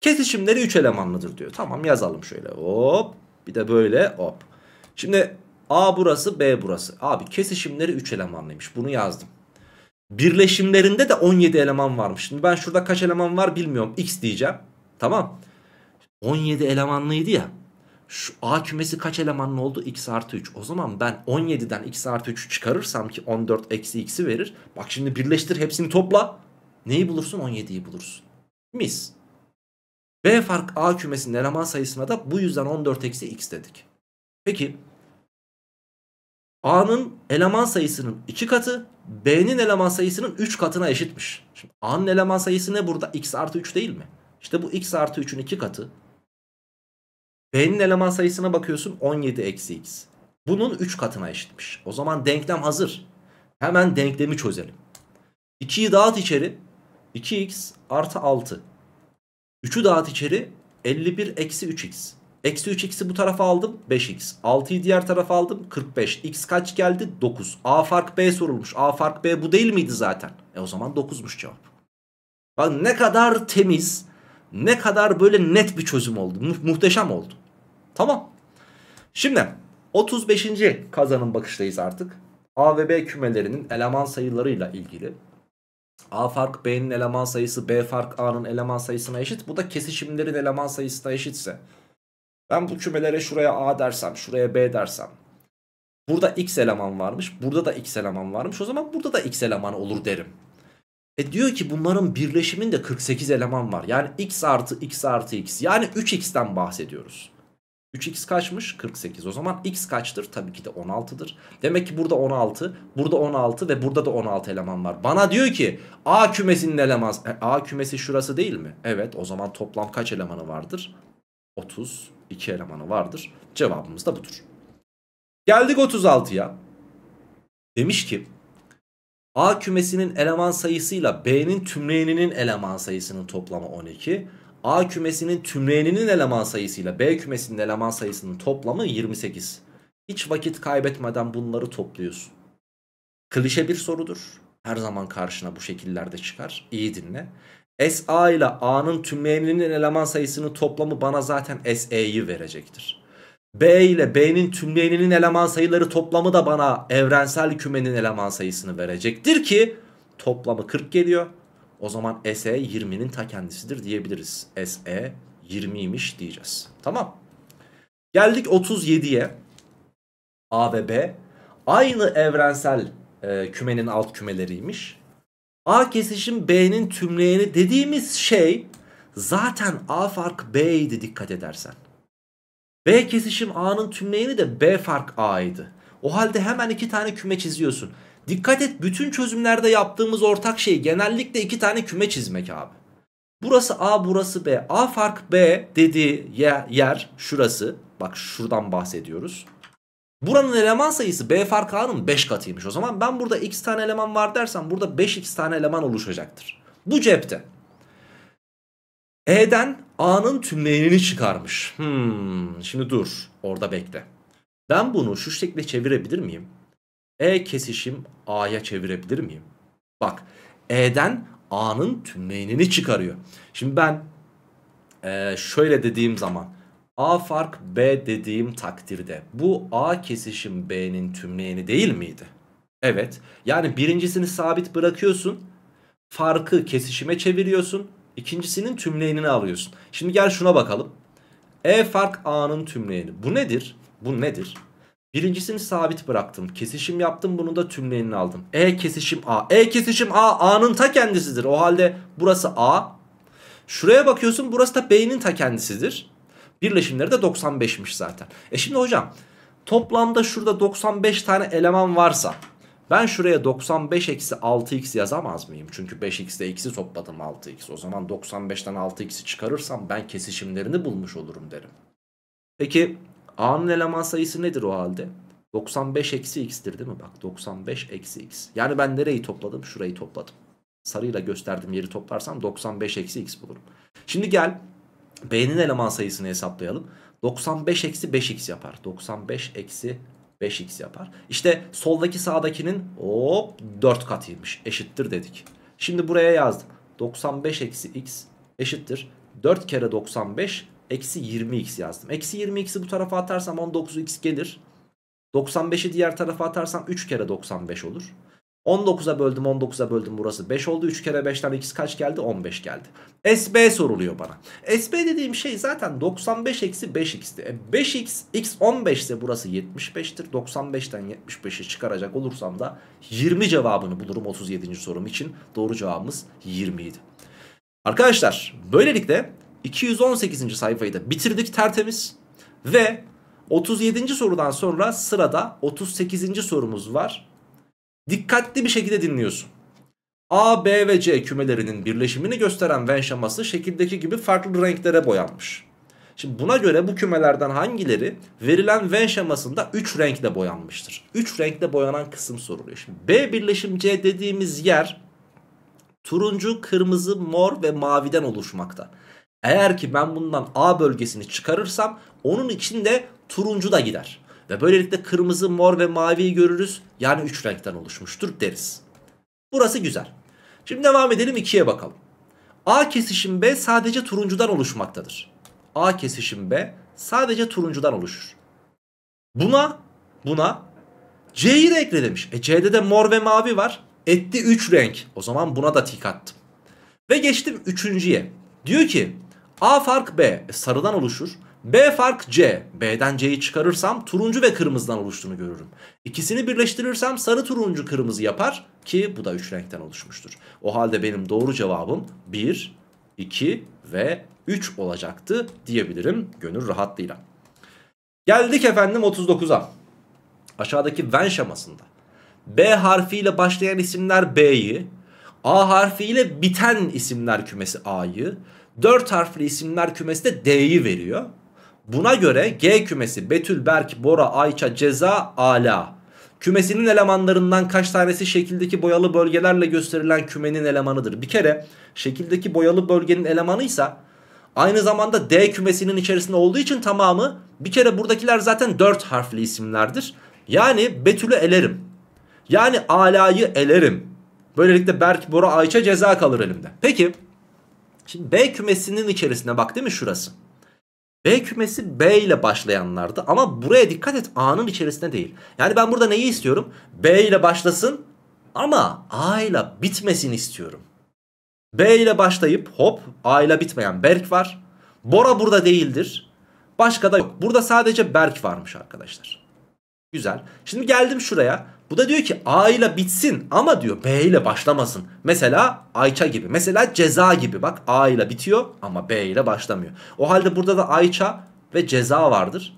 kesişimleri 3 elemanlıdır diyor. Tamam yazalım şöyle hop bir de böyle hop. Şimdi A burası B burası. Abi kesişimleri 3 elemanlıymış bunu yazdım. Birleşimlerinde de 17 eleman varmış. Şimdi ben şurada kaç eleman var bilmiyorum x diyeceğim. Tamam 17 elemanlıydı ya. Şu A kümesi kaç elemanlı oldu? X artı 3. O zaman ben 17'den X artı 3'ü çıkarırsam ki 14 eksi X'i verir. Bak şimdi birleştir hepsini topla. Neyi bulursun? 17'yi bulursun. Mis. B fark A kümesinin eleman sayısına da bu yüzden 14 eksi X dedik. Peki A'nın eleman sayısının 2 katı B'nin eleman sayısının 3 katına eşitmiş. Şimdi A'nın eleman sayısı ne burada? X artı 3 değil mi? İşte bu X artı 3'ün 2 katı B'nin eleman sayısına bakıyorsun 17 eksi x. Bunun 3 katına eşitmiş. O zaman denklem hazır. Hemen denklemi çözelim. 2'yi dağıt içeri. 2x artı 6. 3'ü dağıt içeri. 51 eksi 3x. Eksi 3x'i bu tarafa aldım 5x. 6'yı diğer tarafa aldım 45. x kaç geldi? 9. A fark B sorulmuş. A fark B bu değil miydi zaten? E o zaman 9'muş cevap. Bak ne kadar temiz, ne kadar böyle net bir çözüm oldu. Mu muhteşem oldu. Tamam. Şimdi 35. kazanın bakıştayız artık. A ve B kümelerinin eleman sayılarıyla ilgili. A fark B'nin eleman sayısı B fark A'nın eleman sayısına eşit. Bu da kesişimlerin eleman sayısına eşitse. Ben bu kümelere şuraya A dersem şuraya B dersem. Burada X eleman varmış burada da X eleman varmış o zaman burada da X eleman olur derim. E diyor ki bunların birleşiminde 48 eleman var. Yani X artı X artı X yani 3X'ten bahsediyoruz. 3x kaçmış? 48. O zaman x kaçtır? Tabii ki de 16'dır. Demek ki burada 16, burada 16 ve burada da 16 eleman var. Bana diyor ki A kümesinin eleman... E, A kümesi şurası değil mi? Evet o zaman toplam kaç elemanı vardır? 32 elemanı vardır. Cevabımız da budur. Geldik 36'ya. Demiş ki A kümesinin eleman sayısıyla B'nin tümleyeninin eleman sayısının toplamı 12. A kümesinin tümleyeninin eleman sayısıyla B kümesinin eleman sayısının toplamı 28. Hiç vakit kaybetmeden bunları topluyorsun. Klişe bir sorudur. Her zaman karşına bu şekillerde çıkar. İyi dinle. SA ile A'nın tümleyeninin eleman sayısının toplamı bana zaten SE'yi verecektir. B ile B'nin tümleyeninin eleman sayıları toplamı da bana evrensel kümenin eleman sayısını verecektir ki toplamı 40 geliyor. O zaman SE 20'nin ta kendisidir diyebiliriz. SE 20'ymiş diyeceğiz. Tamam. Geldik 37'ye. A ve B aynı evrensel e, kümenin alt kümeleriymiş. A kesişim B'nin tümleyeni dediğimiz şey zaten A fark B'ydi dikkat edersen. B kesişim A'nın tümleyeni de B fark A'ydı. O halde hemen iki tane küme çiziyorsun. Dikkat et bütün çözümlerde yaptığımız ortak şey genellikle iki tane küme çizmek abi. Burası A burası B. A fark B dediği yer şurası. Bak şuradan bahsediyoruz. Buranın eleman sayısı B fark A'nın 5 katıymış. O zaman ben burada x tane eleman var dersem burada 5x tane eleman oluşacaktır. Bu cepte. E'den A'nın tümleyenini çıkarmış. Hmm, şimdi dur orada bekle. Ben bunu şu şekilde çevirebilir miyim? E kesişim A'ya çevirebilir miyim? Bak E'den A'nın tümleyenini çıkarıyor. Şimdi ben e, şöyle dediğim zaman A fark B dediğim takdirde bu A kesişim B'nin tümleyeni değil miydi? Evet. Yani birincisini sabit bırakıyorsun. Farkı kesişime çeviriyorsun. ikincisinin tümleyenini alıyorsun. Şimdi gel şuna bakalım. E fark A'nın tümleyeni. Bu nedir? Bu nedir? Birincisini sabit bıraktım. Kesişim yaptım. bunu da tümlerini aldım. E kesişim A. E kesişim A. A'nın ta kendisidir. O halde burası A. Şuraya bakıyorsun burası da B'nin ta kendisidir. Birleşimleri de 95'miş zaten. E şimdi hocam toplamda şurada 95 tane eleman varsa ben şuraya 95 eksi 6x yazamaz mıyım? Çünkü 5x'de x x'i topladım 6x. O zaman 95'ten 6x'i çıkarırsam ben kesişimlerini bulmuş olurum derim. Peki A'nın eleman sayısı nedir o halde? 95 eksi x'tir değil mi? Bak 95 eksi x. Yani ben nereyi topladım? Şurayı topladım. Sarıyla gösterdim yeri toplarsam 95 eksi x bulurum. Şimdi gel B'nin eleman sayısını hesaplayalım. 95 eksi 5x yapar. 95 eksi 5x yapar. İşte soldaki sağdakinin hop 4 katıymış. Eşittir dedik. Şimdi buraya yazdım. 95 eksi x eşittir. 4 kere 95 Eksi 20x yazdım. Eksi 20x'i bu tarafa atarsam 19x gelir. 95'i diğer tarafa atarsam 3 kere 95 olur. 19'a böldüm 19'a böldüm burası 5 oldu. 3 kere 5'ten x kaç geldi? 15 geldi. SB soruluyor bana. SB dediğim şey zaten 95 eksi 5x'ti. E 5x x 15 ise burası 75'tir. 95'ten 75'i çıkaracak olursam da 20 cevabını bulurum 37. sorum için. Doğru cevabımız 20 idi. Arkadaşlar böylelikle 218. sayfayı da bitirdik tertemiz. Ve 37. sorudan sonra sırada 38. sorumuz var. Dikkatli bir şekilde dinliyorsun. A, B ve C kümelerinin birleşimini gösteren Venn şeması şekildeki gibi farklı renklere boyanmış. Şimdi buna göre bu kümelerden hangileri verilen Venn şemasında 3 renkle boyanmıştır? 3 renkle boyanan kısım soruluyor. Şimdi B birleşim C dediğimiz yer turuncu, kırmızı, mor ve maviden oluşmakta. Eğer ki ben bundan A bölgesini çıkarırsam onun içinde turuncu da gider. Ve böylelikle kırmızı, mor ve maviyi görürüz. Yani 3 renkten oluşmuştur deriz. Burası güzel. Şimdi devam edelim 2'ye bakalım. A kesişim B sadece turuncudan oluşmaktadır. A kesişim B sadece turuncudan oluşur. Buna, buna C'yi de ekle demiş. E C'de de mor ve mavi var. Etti 3 renk. O zaman buna da tik attım. Ve geçtim üçüncüye. Diyor ki A fark B e, sarıdan oluşur. B fark C. B'den C'yi çıkarırsam turuncu ve kırmızıdan oluştuğunu görürüm. İkisini birleştirirsem sarı turuncu kırmızı yapar ki bu da 3 renkten oluşmuştur. O halde benim doğru cevabım 1, 2 ve 3 olacaktı diyebilirim gönül rahatlığıyla. Geldik efendim 39'a. Aşağıdaki Venn şamasında B harfiyle başlayan isimler B'yi, A harfiyle biten isimler kümesi A'yı, 4 harfli isimler kümesi de D'yi veriyor. Buna göre G kümesi Betül, Berk, Bora, Ayça, Ceza, Ala. Kümesinin elemanlarından kaç tanesi şekildeki boyalı bölgelerle gösterilen kümenin elemanıdır? Bir kere şekildeki boyalı bölgenin elemanıysa aynı zamanda D kümesinin içerisinde olduğu için tamamı bir kere buradakiler zaten 4 harfli isimlerdir. Yani Betül'ü elerim. Yani Ala'yı elerim. Böylelikle Berk, Bora, Ayça ceza kalır elimde. Peki Şimdi B kümesinin içerisine bak değil mi şurası? B kümesi B ile başlayanlardı ama buraya dikkat et A'nın içerisinde değil. Yani ben burada neyi istiyorum? B ile başlasın ama A ile bitmesin istiyorum. B ile başlayıp hop A ile bitmeyen Berk var. Bora burada değildir. Başka da yok. Burada sadece Berk varmış arkadaşlar. Güzel. Şimdi geldim şuraya. Bu da diyor ki A ile bitsin ama diyor B ile başlamasın. Mesela Ayça gibi. Mesela ceza gibi. Bak A ile bitiyor ama B ile başlamıyor. O halde burada da Ayça ve ceza vardır.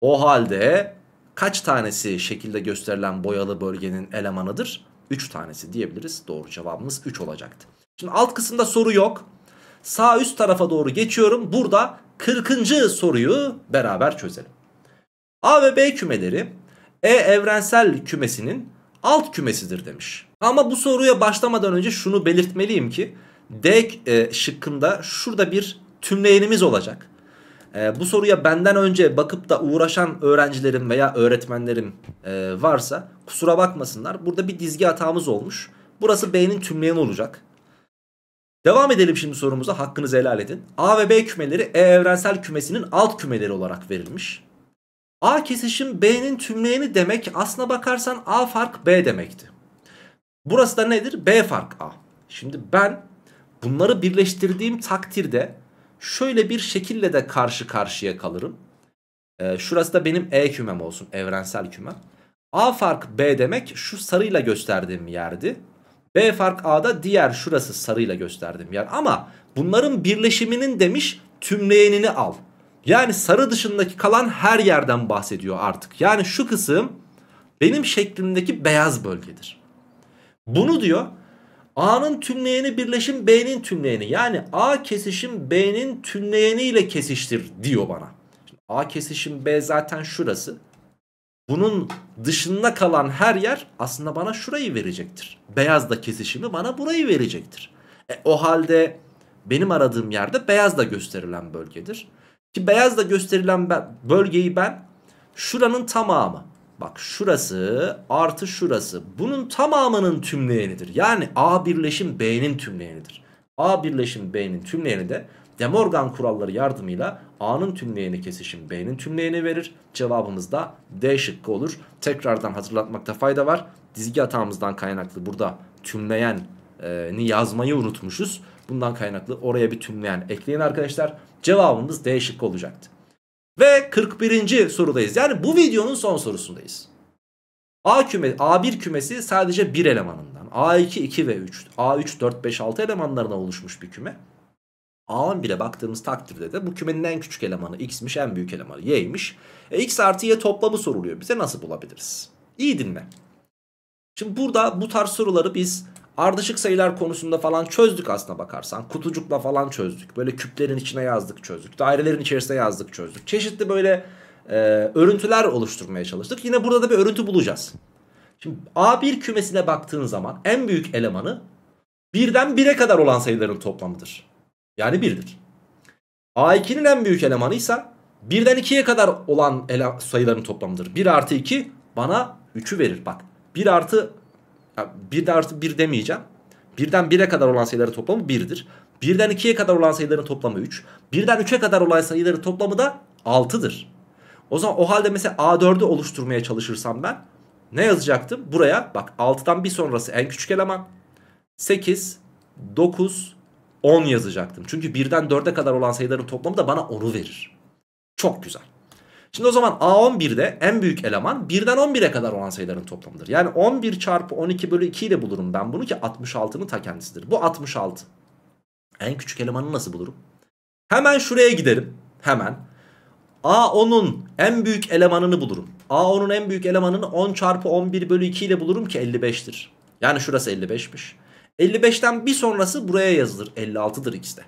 O halde kaç tanesi şekilde gösterilen boyalı bölgenin elemanıdır? 3 tanesi diyebiliriz. Doğru cevabımız 3 olacaktı. Şimdi alt kısımda soru yok. Sağ üst tarafa doğru geçiyorum. Burada 40. soruyu beraber çözelim. A ve B kümeleri e evrensel kümesinin alt kümesidir demiş. Ama bu soruya başlamadan önce şunu belirtmeliyim ki D e, e, şıkkında şurada bir tümleyenimiz olacak. E, bu soruya benden önce bakıp da uğraşan öğrencilerim veya öğretmenlerim e, varsa kusura bakmasınlar. Burada bir dizgi hatamız olmuş. Burası B'nin tümleyeni olacak. Devam edelim şimdi sorumuza hakkınızı helal edin. A ve B kümeleri E evrensel kümesinin alt kümeleri olarak verilmiş. A kesişim B'nin tümleyeni demek aslına bakarsan A fark B demekti. Burası da nedir? B fark A. Şimdi ben bunları birleştirdiğim takdirde şöyle bir şekilde de karşı karşıya kalırım. Ee, şurası da benim E kümem olsun. Evrensel kümem. A fark B demek şu sarıyla gösterdiğim yerdi. B fark A'da diğer şurası sarıyla gösterdiğim yer. Ama bunların birleşiminin demiş tümleyenini al. Yani sarı dışındaki kalan her yerden bahsediyor artık. Yani şu kısım benim şeklimdeki beyaz bölgedir. Bunu diyor A'nın tümleyeni birleşim B'nin tümleyeni. Yani A kesişim B'nin tümleyeni ile kesiştir diyor bana. Şimdi A kesişim B zaten şurası. Bunun dışında kalan her yer aslında bana şurayı verecektir. Beyaz da kesişimi bana burayı verecektir. E, o halde benim aradığım yerde beyaz da gösterilen bölgedir. Ki beyazla gösterilen ben, bölgeyi ben şuranın tamamı. Bak şurası artı şurası. Bunun tamamının tümleyenidir. Yani A birleşim B'nin tümleyenidir. A birleşim B'nin tümleyeni de De Morgan kuralları yardımıyla A'nın tümleyeni kesişim B'nin tümleyeni verir. Cevabımız da D şıkkı olur. Tekrardan hatırlatmakta fayda var. Dizgi hatamızdan kaynaklı burada tümleyeni yazmayı unutmuşuz. Bundan kaynaklı oraya bir tümleyen ekleyin arkadaşlar. Cevabımız D şıkkı olacaktı. Ve 41. sorudayız. Yani bu videonun son sorusundayız. A küme, A1 kümesi sadece bir elemanından. A2, 2 ve 3. A3, 4, 5, 6 elemanlarına oluşmuş bir küme. A11'e baktığımız takdirde de bu kümenin en küçük elemanı x'miş en büyük elemanı y'ymiş. E, x artı y toplamı soruluyor bize nasıl bulabiliriz? İyi dinle. Şimdi burada bu tarz soruları biz Ardışık sayılar konusunda falan çözdük aslına bakarsan. Kutucukla falan çözdük. Böyle küplerin içine yazdık çözdük. Dairelerin içerisine yazdık çözdük. Çeşitli böyle e, örüntüler oluşturmaya çalıştık. Yine burada da bir örüntü bulacağız. Şimdi A1 kümesine baktığın zaman en büyük elemanı birden 1'e kadar olan sayıların toplamıdır. Yani 1'dir. A2'nin en büyük elemanıysa birden 2'ye kadar olan sayıların toplamıdır. 1 artı 2 bana 3'ü verir. Bak 1 artı bir de artı bir demeyeceğim. Birden bire kadar olan sayıların toplamı birdir. Birden ikiye kadar olan sayıların toplamı üç. Birden üçe kadar olan sayıların toplamı da altıdır. O zaman o halde mesela A4'ü oluşturmaya çalışırsam ben ne yazacaktım? Buraya bak 6'dan bir sonrası en küçük eleman. 8, 9, 10 yazacaktım. Çünkü 1'den 4'e kadar olan sayıların toplamı da bana 10'u verir. Çok güzel. Şimdi o zaman A11'de en büyük eleman 1'den 11'e kadar olan sayıların toplamıdır. Yani 11 çarpı 12 bölü 2 ile bulurum ben bunu ki 66'nın ta kendisidir. Bu 66. En küçük elemanı nasıl bulurum? Hemen şuraya giderim. Hemen. A10'un en büyük elemanını bulurum. A10'un en büyük elemanını 10 çarpı 11 bölü 2 ile bulurum ki 55'tir. Yani şurası 55'miş. 55'ten bir sonrası buraya yazılır. 56'dır ikisi de.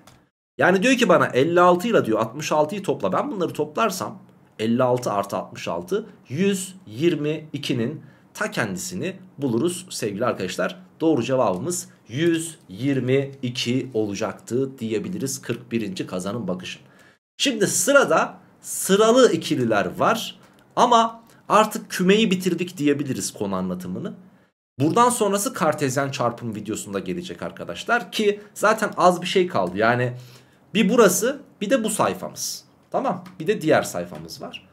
Yani diyor ki bana 56 ile diyor 66'yı topla. Ben bunları toplarsam 56 artı 66 122'nin ta kendisini buluruz sevgili arkadaşlar. Doğru cevabımız 122 olacaktı diyebiliriz 41. kazanın bakışın. Şimdi sırada sıralı ikililer var ama artık kümeyi bitirdik diyebiliriz konu anlatımını. Buradan sonrası kartezyen çarpım videosunda gelecek arkadaşlar ki zaten az bir şey kaldı. Yani bir burası bir de bu sayfamız. Tamam bir de diğer sayfamız var.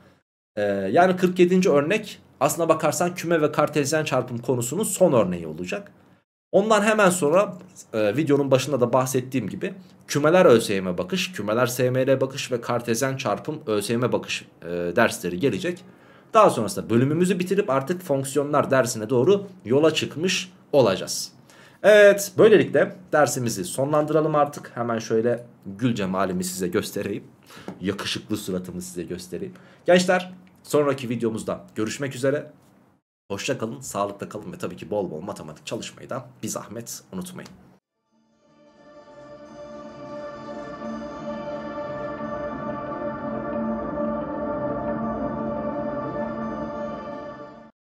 Ee, yani 47. örnek aslına bakarsan küme ve kartezyen çarpım konusunun son örneği olacak. Ondan hemen sonra e, videonun başında da bahsettiğim gibi kümeler ÖSYM e bakış, kümeler SMR bakış ve kartezyen çarpım ÖSYM e bakış e, dersleri gelecek. Daha sonrasında bölümümüzü bitirip artık fonksiyonlar dersine doğru yola çıkmış olacağız. Evet böylelikle dersimizi sonlandıralım artık. Hemen şöyle gül cemalimi size göstereyim yakışıklı suratımı size göstereyim. Gençler sonraki videomuzda görüşmek üzere. Hoşça kalın, sağlıkta kalın ve tabii ki bol bol matematik çalışmayı da bir zahmet unutmayın.